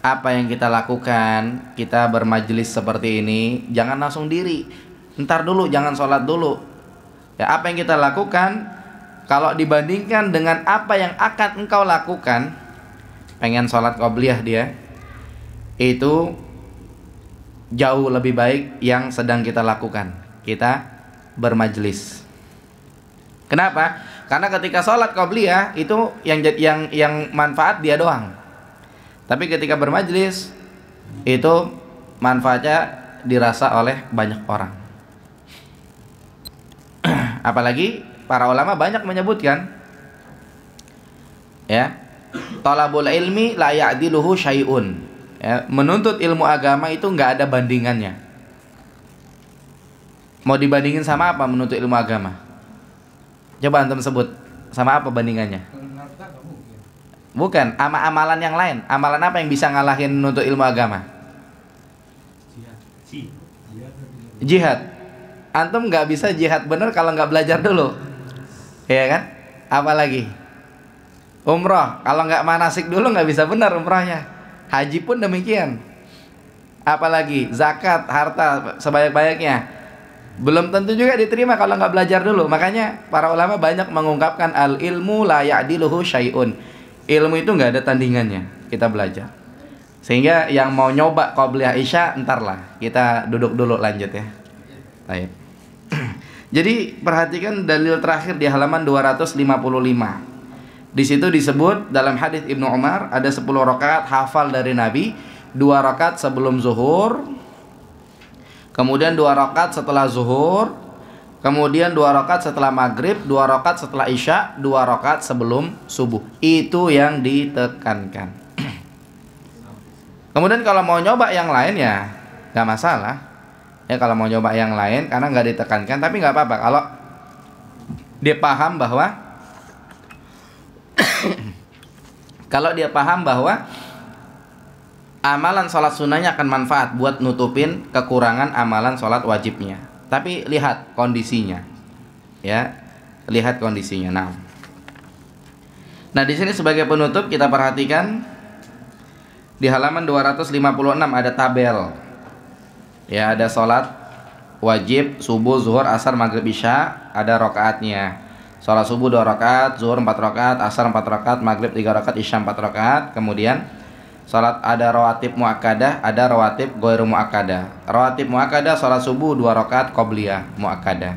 apa yang kita lakukan, kita bermajelis seperti ini, jangan langsung diri. Ntar dulu, jangan sholat dulu. Ya, apa yang kita lakukan, kalau dibandingkan dengan apa yang akan engkau lakukan, pengen sholat qobliyah dia, itu jauh lebih baik yang sedang kita lakukan. Kita bermajlis. Kenapa? Karena ketika sholat qobliyah itu yang yang yang manfaat dia doang. Tapi ketika bermajlis itu manfaatnya dirasa oleh banyak orang. Apalagi para ulama banyak menyebutkan ya, talabul ilmi layak diluhu syai'un. Ya, menuntut ilmu agama itu nggak ada bandingannya Mau dibandingin sama apa menuntut ilmu agama? Coba antum sebut sama apa bandingannya? Bukan, ama amalan yang lain. Amalan apa yang bisa ngalahin menuntut ilmu agama? Jihad. Antum nggak bisa jihad bener kalau nggak belajar dulu, ya kan? Apalagi umroh. Kalau nggak manasik dulu nggak bisa bener umrohnya. Haji pun demikian. Apalagi zakat, harta sebanyak-banyaknya belum tentu juga diterima kalau nggak belajar dulu makanya para ulama banyak mengungkapkan al ilmu layak diluhu syai'un ilmu itu nggak ada tandingannya kita belajar sehingga yang mau nyoba kau isya ntar lah kita duduk dulu lanjut ya baik jadi perhatikan dalil terakhir di halaman 255 di situ disebut dalam hadis Ibnu Umar ada 10 rakaat hafal dari Nabi dua rakaat sebelum zuhur kemudian dua rakaat setelah zuhur, kemudian dua rakaat setelah maghrib, dua rakaat setelah isya, dua rakaat sebelum subuh. Itu yang ditekankan. kemudian kalau mau nyoba yang lain ya nggak masalah. Ya kalau mau nyoba yang lain karena nggak ditekankan, tapi nggak apa-apa kalau dia paham bahwa kalau dia paham bahwa amalan sholat sunnahnya akan manfaat buat nutupin kekurangan amalan sholat wajibnya. Tapi lihat kondisinya, ya, lihat kondisinya. Nah, nah di sini sebagai penutup kita perhatikan di halaman 256 ada tabel, ya ada sholat wajib subuh, zuhur, asar, maghrib, isya, ada rokaatnya. Sholat subuh dua rakaat, zuhur empat rakaat, asar empat rakaat, maghrib tiga rakaat, isya empat rakaat, kemudian Salat ada rawatib muakada, ada rawatib goiru muakkadah. Rawatib muakada salat subuh dua rakaat qabliyah muakada.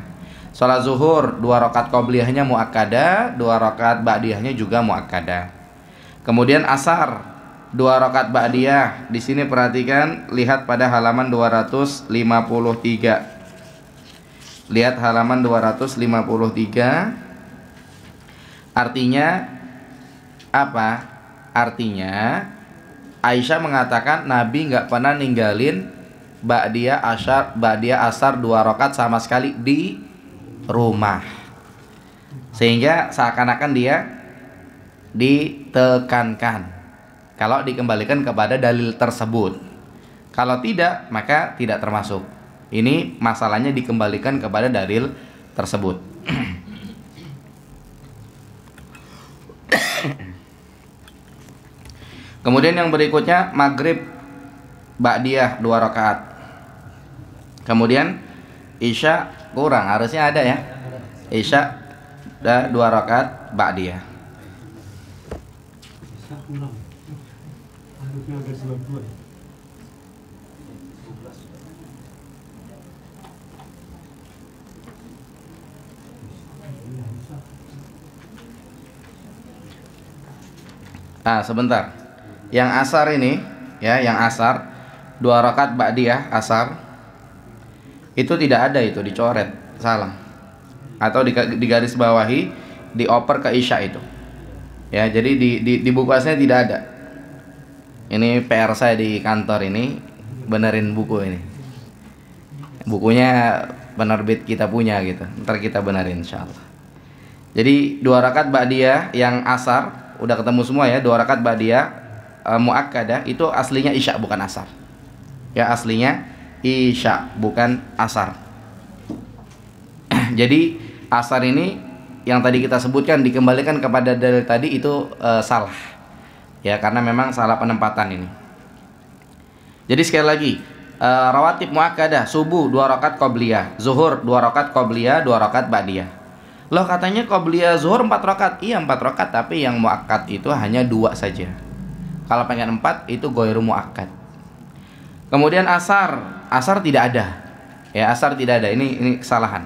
Salat zuhur dua rakaat qabliyahnya muakada, dua rokat ba'diyahnya juga muakada. Kemudian asar dua rokat ba'diyah. Di sini perhatikan lihat pada halaman 253. Lihat halaman 253. Artinya apa? Artinya Aisyah mengatakan Nabi nggak pernah ninggalin dia asar dia asar dua rokat sama sekali di rumah sehingga seakan-akan dia ditekankan kalau dikembalikan kepada dalil tersebut kalau tidak maka tidak termasuk ini masalahnya dikembalikan kepada dalil tersebut Kemudian yang berikutnya maghrib ba'diyah dua rakaat. Kemudian isya kurang harusnya ada ya. Isya dua rakaat ba'diyah. Ya? Ah, sebentar. Yang asar ini, ya, yang asar dua rakaat ba'diyah asar itu tidak ada itu dicoret, salah. Atau di, garis bawahi dioper ke Isya itu. Ya, jadi di di, di buku aslinya tidak ada. Ini PR saya di kantor ini benerin buku ini. Bukunya penerbit kita punya gitu. Ntar kita benerin insya Jadi dua rakaat ba'diyah yang asar udah ketemu semua ya dua rakaat ba'diyah uh, muakkadah itu aslinya isya bukan asar. Ya aslinya isya bukan asar. Jadi asar ini yang tadi kita sebutkan dikembalikan kepada dalil tadi itu uh, salah. Ya karena memang salah penempatan ini. Jadi sekali lagi uh, rawatib muakkadah subuh dua rakaat qobliyah, zuhur dua rakaat qobliyah, dua rakaat ba'diyah. Loh katanya qobliyah zuhur empat rakaat. Iya empat rakaat tapi yang muakkad itu hanya dua saja. Kalau pengen empat itu goiru muakkad. Kemudian asar, asar tidak ada. Ya, asar tidak ada. Ini ini kesalahan.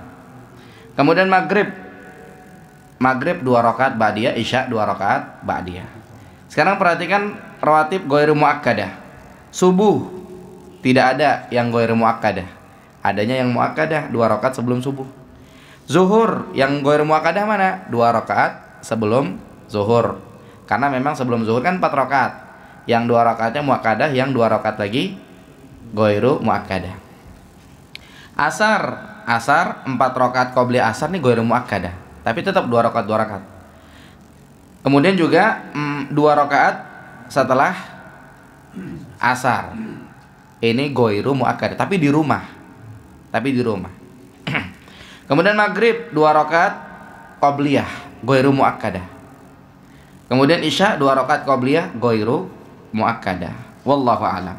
Kemudian maghrib, maghrib dua rakaat ba'diyah, isya dua rakaat ba'diyah. Sekarang perhatikan rawatib goiru muakkadah. Subuh tidak ada yang goiru muakkadah. Adanya yang muakkadah dua rokat sebelum subuh. Zuhur yang goir muakkadah mana? Dua rakaat sebelum zuhur. Karena memang sebelum zuhur kan empat rakaat yang dua rakaatnya muakkadah yang dua rakaat lagi goiru muakkadah asar asar empat rakaat qobli asar nih goiru muakkadah tapi tetap dua rakaat dua rakaat kemudian juga mm, dua rakaat setelah asar ini goiru muakkadah tapi di rumah tapi di rumah kemudian maghrib dua rakaat qobliyah goiru muakkadah Kemudian Isya dua rakaat qobliyah goiru muakkada wallahu alam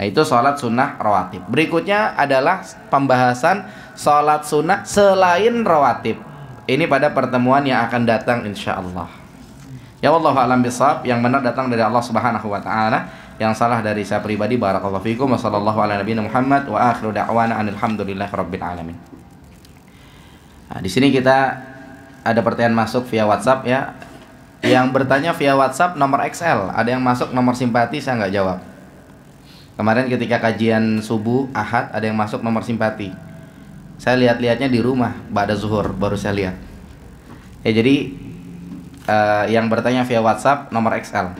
nah, itu sholat sunnah rawatib berikutnya adalah pembahasan sholat sunnah selain rawatib ini pada pertemuan yang akan datang insya Allah ya wallahu alam bisab yang benar datang dari Allah subhanahu wa ta'ala yang salah dari saya pribadi barakallahu fikum wasallallahu ala nabiyina Muhammad wa akhiru da'wana alhamdulillahi rabbil alamin nah, di sini kita ada pertanyaan masuk via WhatsApp ya yang bertanya via WhatsApp nomor XL, ada yang masuk nomor simpati saya nggak jawab. Kemarin ketika kajian subuh Ahad ada yang masuk nomor simpati. Saya lihat-lihatnya di rumah pada zuhur baru saya lihat. Ya jadi uh, yang bertanya via WhatsApp nomor XL.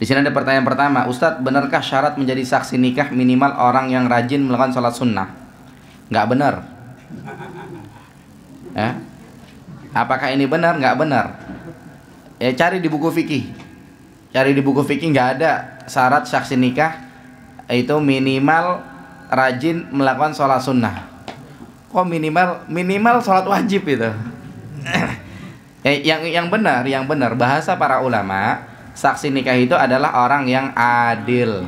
Di sini ada pertanyaan pertama, Ustadz benarkah syarat menjadi saksi nikah minimal orang yang rajin melakukan sholat sunnah? Nggak benar. Ya, Apakah ini benar? Nggak benar. Ya cari di buku fikih. Cari di buku fikih nggak ada syarat saksi nikah itu minimal rajin melakukan sholat sunnah. Kok minimal minimal sholat wajib itu. Eh, yang yang benar, yang benar bahasa para ulama saksi nikah itu adalah orang yang adil.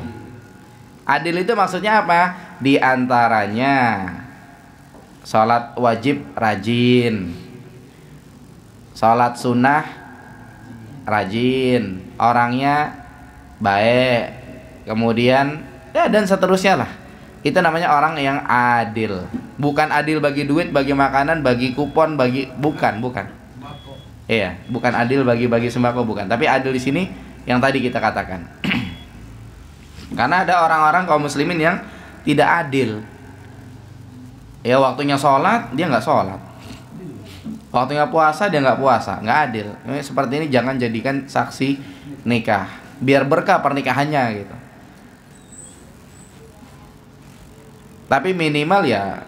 Adil itu maksudnya apa? Di antaranya sholat wajib rajin Sholat sunnah rajin, orangnya baik, kemudian ya dan seterusnya lah. Itu namanya orang yang adil. Bukan adil bagi duit, bagi makanan, bagi kupon, bagi bukan, bukan. Iya, bukan adil bagi-bagi sembako bukan, tapi adil di sini yang tadi kita katakan. Karena ada orang-orang kaum muslimin yang tidak adil. Ya waktunya sholat dia nggak sholat waktunya puasa dia nggak puasa nggak adil seperti ini jangan jadikan saksi nikah biar berkah pernikahannya gitu tapi minimal ya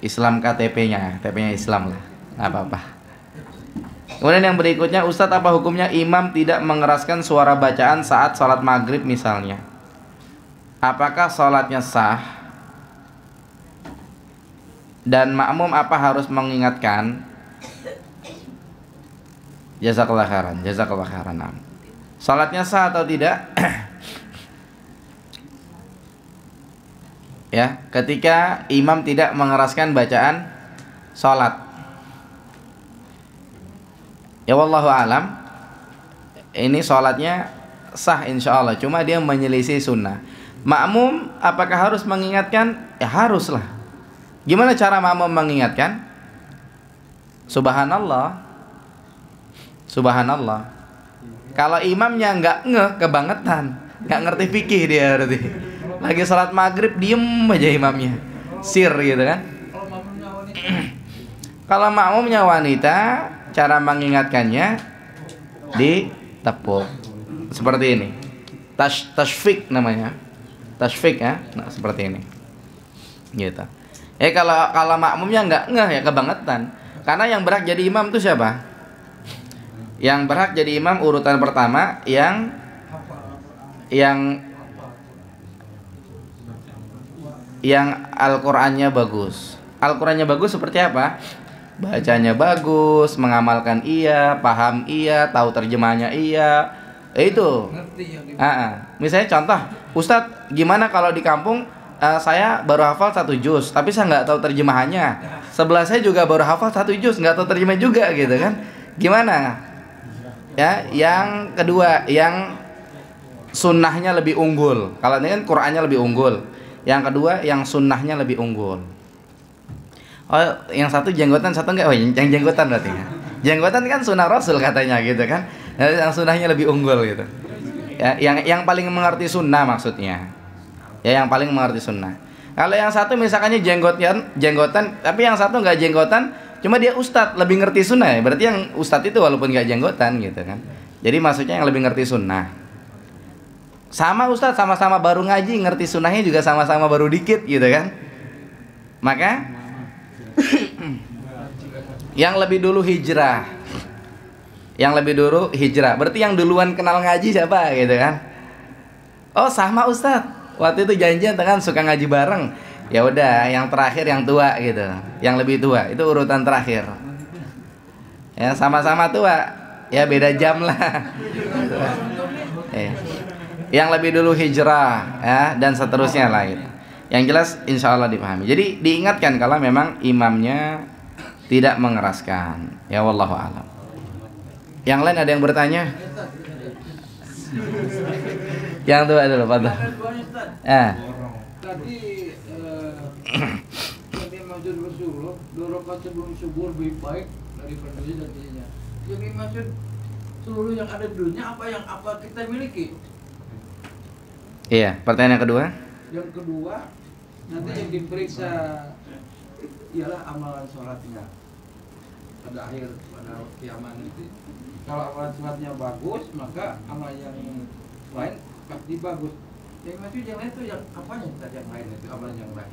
Islam KTP-nya KTP-nya Islam lah nggak apa-apa kemudian yang berikutnya Ustadz apa hukumnya imam tidak mengeraskan suara bacaan saat sholat maghrib misalnya apakah sholatnya sah dan makmum apa harus mengingatkan kelakaran jasa kelakaran nah. Salatnya sah atau tidak? ya, ketika imam tidak mengeraskan bacaan salat. Ya wallahu alam. Ini salatnya sah insya Allah cuma dia menyelisih sunnah. Makmum apakah harus mengingatkan? Ya haruslah. Gimana cara makmum mengingatkan? Subhanallah, Subhanallah. Kalau imamnya nggak ngeh kebangetan, nggak ngerti pikir dia berarti. Lagi sholat maghrib diem aja imamnya, sir gitu kan. Kalau makmumnya wanita, cara mengingatkannya di tepuk seperti ini. Tash tashfik namanya. Tashfik ya, nah, seperti ini. Gitu. Eh kalau kalau makmumnya nggak ngeh ya kebangetan. Karena yang berhak jadi imam tuh siapa? yang berhak jadi imam urutan pertama yang yang yang Al-Qur'annya bagus. Al-Qur'annya bagus seperti apa? Bacanya bagus, mengamalkan iya, paham iya, tahu terjemahnya iya. Eh, itu. Uh -uh. Misalnya contoh, Ustadz, gimana kalau di kampung uh, saya baru hafal satu juz, tapi saya nggak tahu terjemahannya. Sebelah saya juga baru hafal satu juz, nggak tahu terjemah juga gitu kan? Gimana? ya yang kedua yang sunnahnya lebih unggul kalau ini kan Qurannya lebih unggul yang kedua yang sunnahnya lebih unggul oh yang satu jenggotan satu enggak oh yang jenggotan berarti ya jenggotan kan sunnah rasul katanya gitu kan nah, yang sunnahnya lebih unggul gitu ya yang yang paling mengerti sunnah maksudnya ya yang paling mengerti sunnah kalau yang satu misalkannya jenggotan jenggotan tapi yang satu enggak jenggotan Cuma dia Ustad lebih ngerti sunnah ya. Berarti yang Ustad itu walaupun gak jenggotan gitu kan. Jadi maksudnya yang lebih ngerti sunnah. Sama Ustad sama-sama baru ngaji ngerti sunnahnya juga sama-sama baru dikit gitu kan. Maka yang lebih dulu hijrah. Yang lebih dulu hijrah. Berarti yang duluan kenal ngaji siapa gitu kan? Oh sama Ustad. Waktu itu janjian kan suka ngaji bareng ya udah yang terakhir yang tua gitu yang lebih tua itu urutan terakhir ya sama-sama tua ya beda jam lah Eh, yang lebih dulu hijrah ya dan seterusnya lah gitu yang jelas insya Allah dipahami jadi diingatkan kalau memang imamnya tidak mengeraskan ya wallahu alam yang lain ada yang bertanya yang tua dulu padahal eh. tadi Nabi maksud Rasulullah dua rakaat sebelum subuh lebih baik dari dunia dan dirinya. Jadi maksud seluruh yang ada di dunia apa yang apa kita miliki? Iya, pertanyaan yang kedua. Yang kedua, nanti yang diperiksa ialah amalan sholatnya pada akhir pada kiamat nanti. Kalau amalan sholatnya bagus, maka amalan yang lain pasti bagus. Yang maksud yang lain itu yang yang tadi yang lain itu amalan yang lain.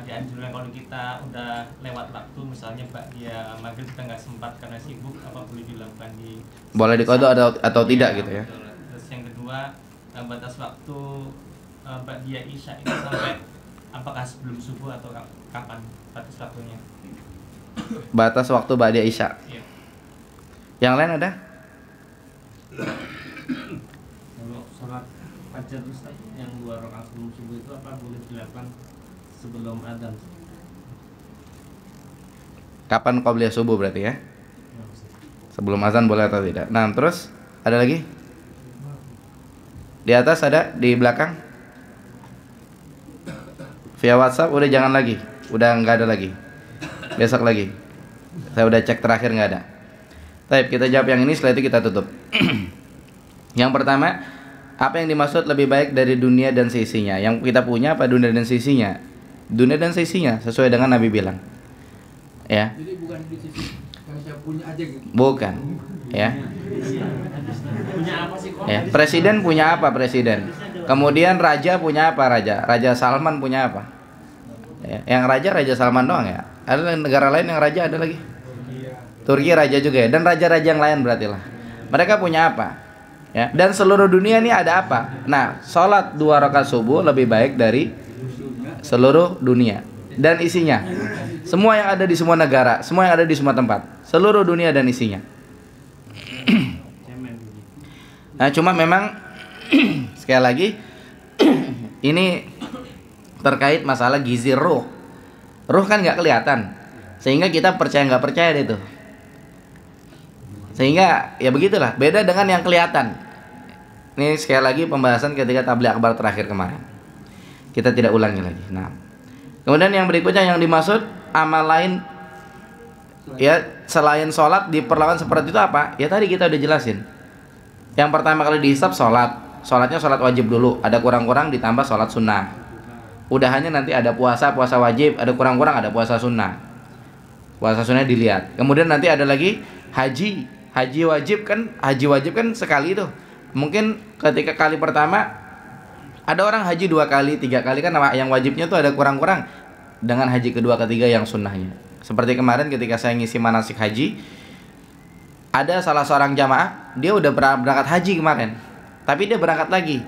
dianjurkan kalau kita udah lewat waktu misalnya Pak dia maghrib kita nggak sempat karena sibuk apa boleh dilakukan di boleh dikodok atau iya, atau tidak gitu ya betul. terus yang kedua eh, batas waktu Pak eh, dia isya itu sampai apakah sebelum subuh atau kapan batas waktunya batas waktu Pak dia isya ya. yang lain ada kalau sholat fajar yang dua rakaat sebelum subuh itu apa boleh dilakukan sebelum adzan. Kapan kau qobliyah subuh berarti ya? Sebelum azan boleh atau tidak? Nah, terus ada lagi? Di atas ada di belakang? Via WhatsApp udah jangan lagi, udah nggak ada lagi. Besok lagi. Saya udah cek terakhir nggak ada. Tapi kita jawab yang ini setelah itu kita tutup. yang pertama, apa yang dimaksud lebih baik dari dunia dan sisinya yang kita punya apa dunia dan sisinya dunia dan seisinya sesuai dengan Nabi bilang. Ya. Jadi bukan di sisi punya aja gitu. Bukan. Ya. Punya apa sih Ya. Presiden punya apa presiden? Kemudian raja punya apa raja? Raja Salman punya apa? Ya. Yang raja raja Salman doang ya. Ada negara lain yang raja ada lagi? Turki raja juga ya dan raja-raja yang lain berarti lah. Mereka punya apa? Ya, dan seluruh dunia ini ada apa? Nah, sholat dua rakaat subuh lebih baik dari seluruh dunia dan isinya. Semua yang ada di semua negara, semua yang ada di semua tempat, seluruh dunia dan isinya. nah, cuma memang sekali lagi ini terkait masalah gizi ruh. Ruh kan nggak kelihatan, sehingga kita percaya nggak percaya deh itu. Sehingga ya begitulah, beda dengan yang kelihatan. Ini sekali lagi pembahasan ketika tabligh akbar terakhir kemarin. Kita tidak ulangi lagi. Nah, kemudian yang berikutnya yang dimaksud amal lain ya selain sholat diperlakukan seperti itu apa? Ya tadi kita udah jelasin. Yang pertama kali dihisap sholat, sholatnya sholat wajib dulu. Ada kurang-kurang ditambah sholat sunnah. Udah hanya nanti ada puasa, puasa wajib, ada kurang-kurang ada puasa sunnah. Puasa sunnah dilihat. Kemudian nanti ada lagi haji, haji wajib kan, haji wajib kan sekali itu. Mungkin ketika kali pertama ada orang haji dua kali, tiga kali kan yang wajibnya tuh ada kurang-kurang dengan haji kedua ketiga yang sunnahnya. Seperti kemarin ketika saya ngisi manasik haji, ada salah seorang jamaah, dia udah berangkat haji kemarin. Tapi dia berangkat lagi.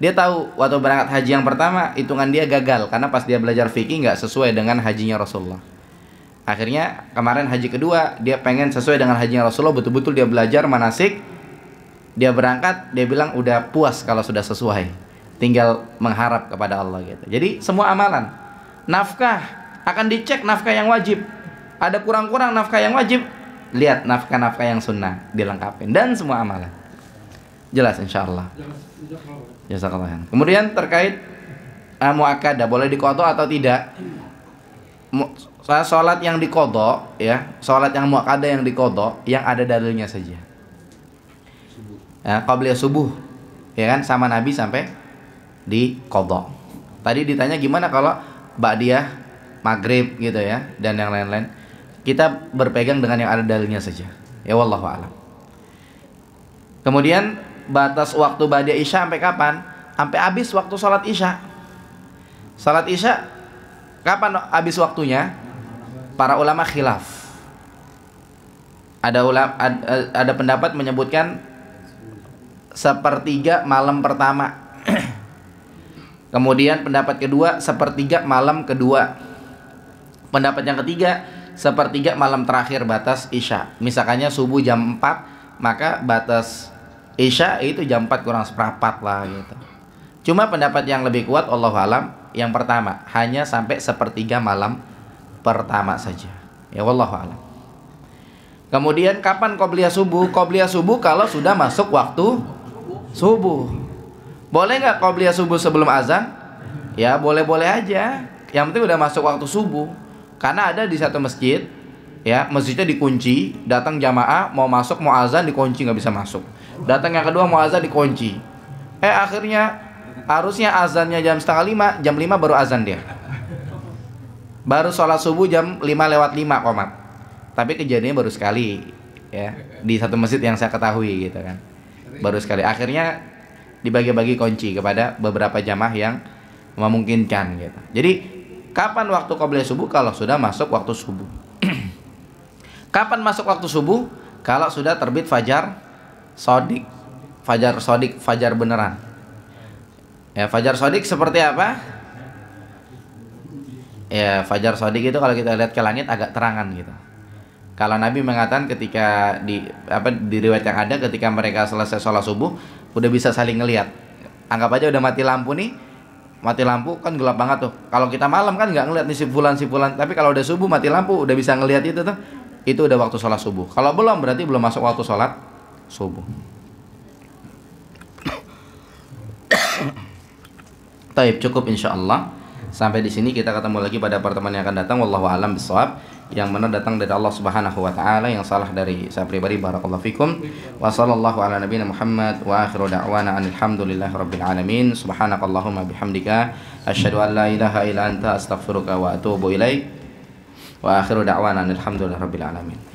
Dia tahu waktu berangkat haji yang pertama, hitungan dia gagal karena pas dia belajar fikih nggak sesuai dengan hajinya Rasulullah. Akhirnya kemarin haji kedua, dia pengen sesuai dengan hajinya Rasulullah, betul-betul dia belajar manasik. Dia berangkat, dia bilang udah puas kalau sudah sesuai tinggal mengharap kepada Allah gitu. Jadi semua amalan, nafkah akan dicek nafkah yang wajib. Ada kurang-kurang nafkah yang wajib, lihat nafkah-nafkah yang sunnah dilengkapi dan semua amalan. Jelas insya Allah. Jazakallah. Kemudian terkait uh, eh, muakada boleh dikoto atau tidak? Saya sholat yang dikoto ya, sholat yang muakada yang dikoto yang ada dalilnya saja. Ya, beli subuh ya kan sama Nabi sampai di kodok. Tadi ditanya gimana kalau Mbak dia maghrib gitu ya dan yang lain-lain. Kita berpegang dengan yang ada dalilnya saja. Ya wallahu alam. Kemudian batas waktu badia isya sampai kapan? Sampai habis waktu sholat isya. sholat isya kapan habis waktunya? Para ulama khilaf. Ada ulama ada, ada pendapat menyebutkan sepertiga malam pertama Kemudian pendapat kedua sepertiga malam kedua. Pendapat yang ketiga sepertiga malam terakhir batas isya. Misalkannya subuh jam 4 maka batas isya itu jam 4 kurang seperempat lah gitu. Cuma pendapat yang lebih kuat Allah alam yang pertama hanya sampai sepertiga malam pertama saja. Ya Allah alam. Kemudian kapan kau subuh? Kau subuh kalau sudah masuk waktu subuh. Boleh nggak kau qobliyah subuh sebelum azan? Ya boleh-boleh aja. Yang penting udah masuk waktu subuh. Karena ada di satu masjid, ya masjidnya dikunci. Datang jamaah mau masuk mau azan dikunci nggak bisa masuk. Datang yang kedua mau azan dikunci. Eh akhirnya harusnya azannya jam setengah lima, jam lima baru azan dia. Baru sholat subuh jam lima lewat lima komat. Tapi kejadiannya baru sekali ya di satu masjid yang saya ketahui gitu kan. Baru sekali. Akhirnya dibagi-bagi kunci kepada beberapa jamaah yang memungkinkan gitu. Jadi kapan waktu qobliyah subuh kalau sudah masuk waktu subuh. kapan masuk waktu subuh? Kalau sudah terbit fajar sodik. Fajar sodik, fajar beneran. Ya, fajar sodik seperti apa? Ya, fajar sodik itu kalau kita lihat ke langit agak terangan gitu kalau Nabi mengatakan ketika di apa di riwayat yang ada ketika mereka selesai sholat subuh udah bisa saling ngelihat anggap aja udah mati lampu nih mati lampu kan gelap banget tuh kalau kita malam kan nggak ngelihat nih si bulan si bulan tapi kalau udah subuh mati lampu udah bisa ngelihat itu tuh itu udah waktu sholat subuh kalau belum berarti belum masuk waktu sholat subuh Taib cukup insya Allah. Sampai di sini kita ketemu lagi pada pertemuan yang akan datang. Wallahu a'lam bishawab yang benar datang dari Allah Subhanahu wa taala yang salah dari saya pribadi barakallahu fikum wa sallallahu ala nabiyina Muhammad wa akhiru da'wana alhamdulillahi rabbil alamin subhanakallahumma bihamdika asyhadu an la ilaha illa anta astaghfiruka wa atubu ilaik wa akhiru da'wana alhamdulillahi rabbil alamin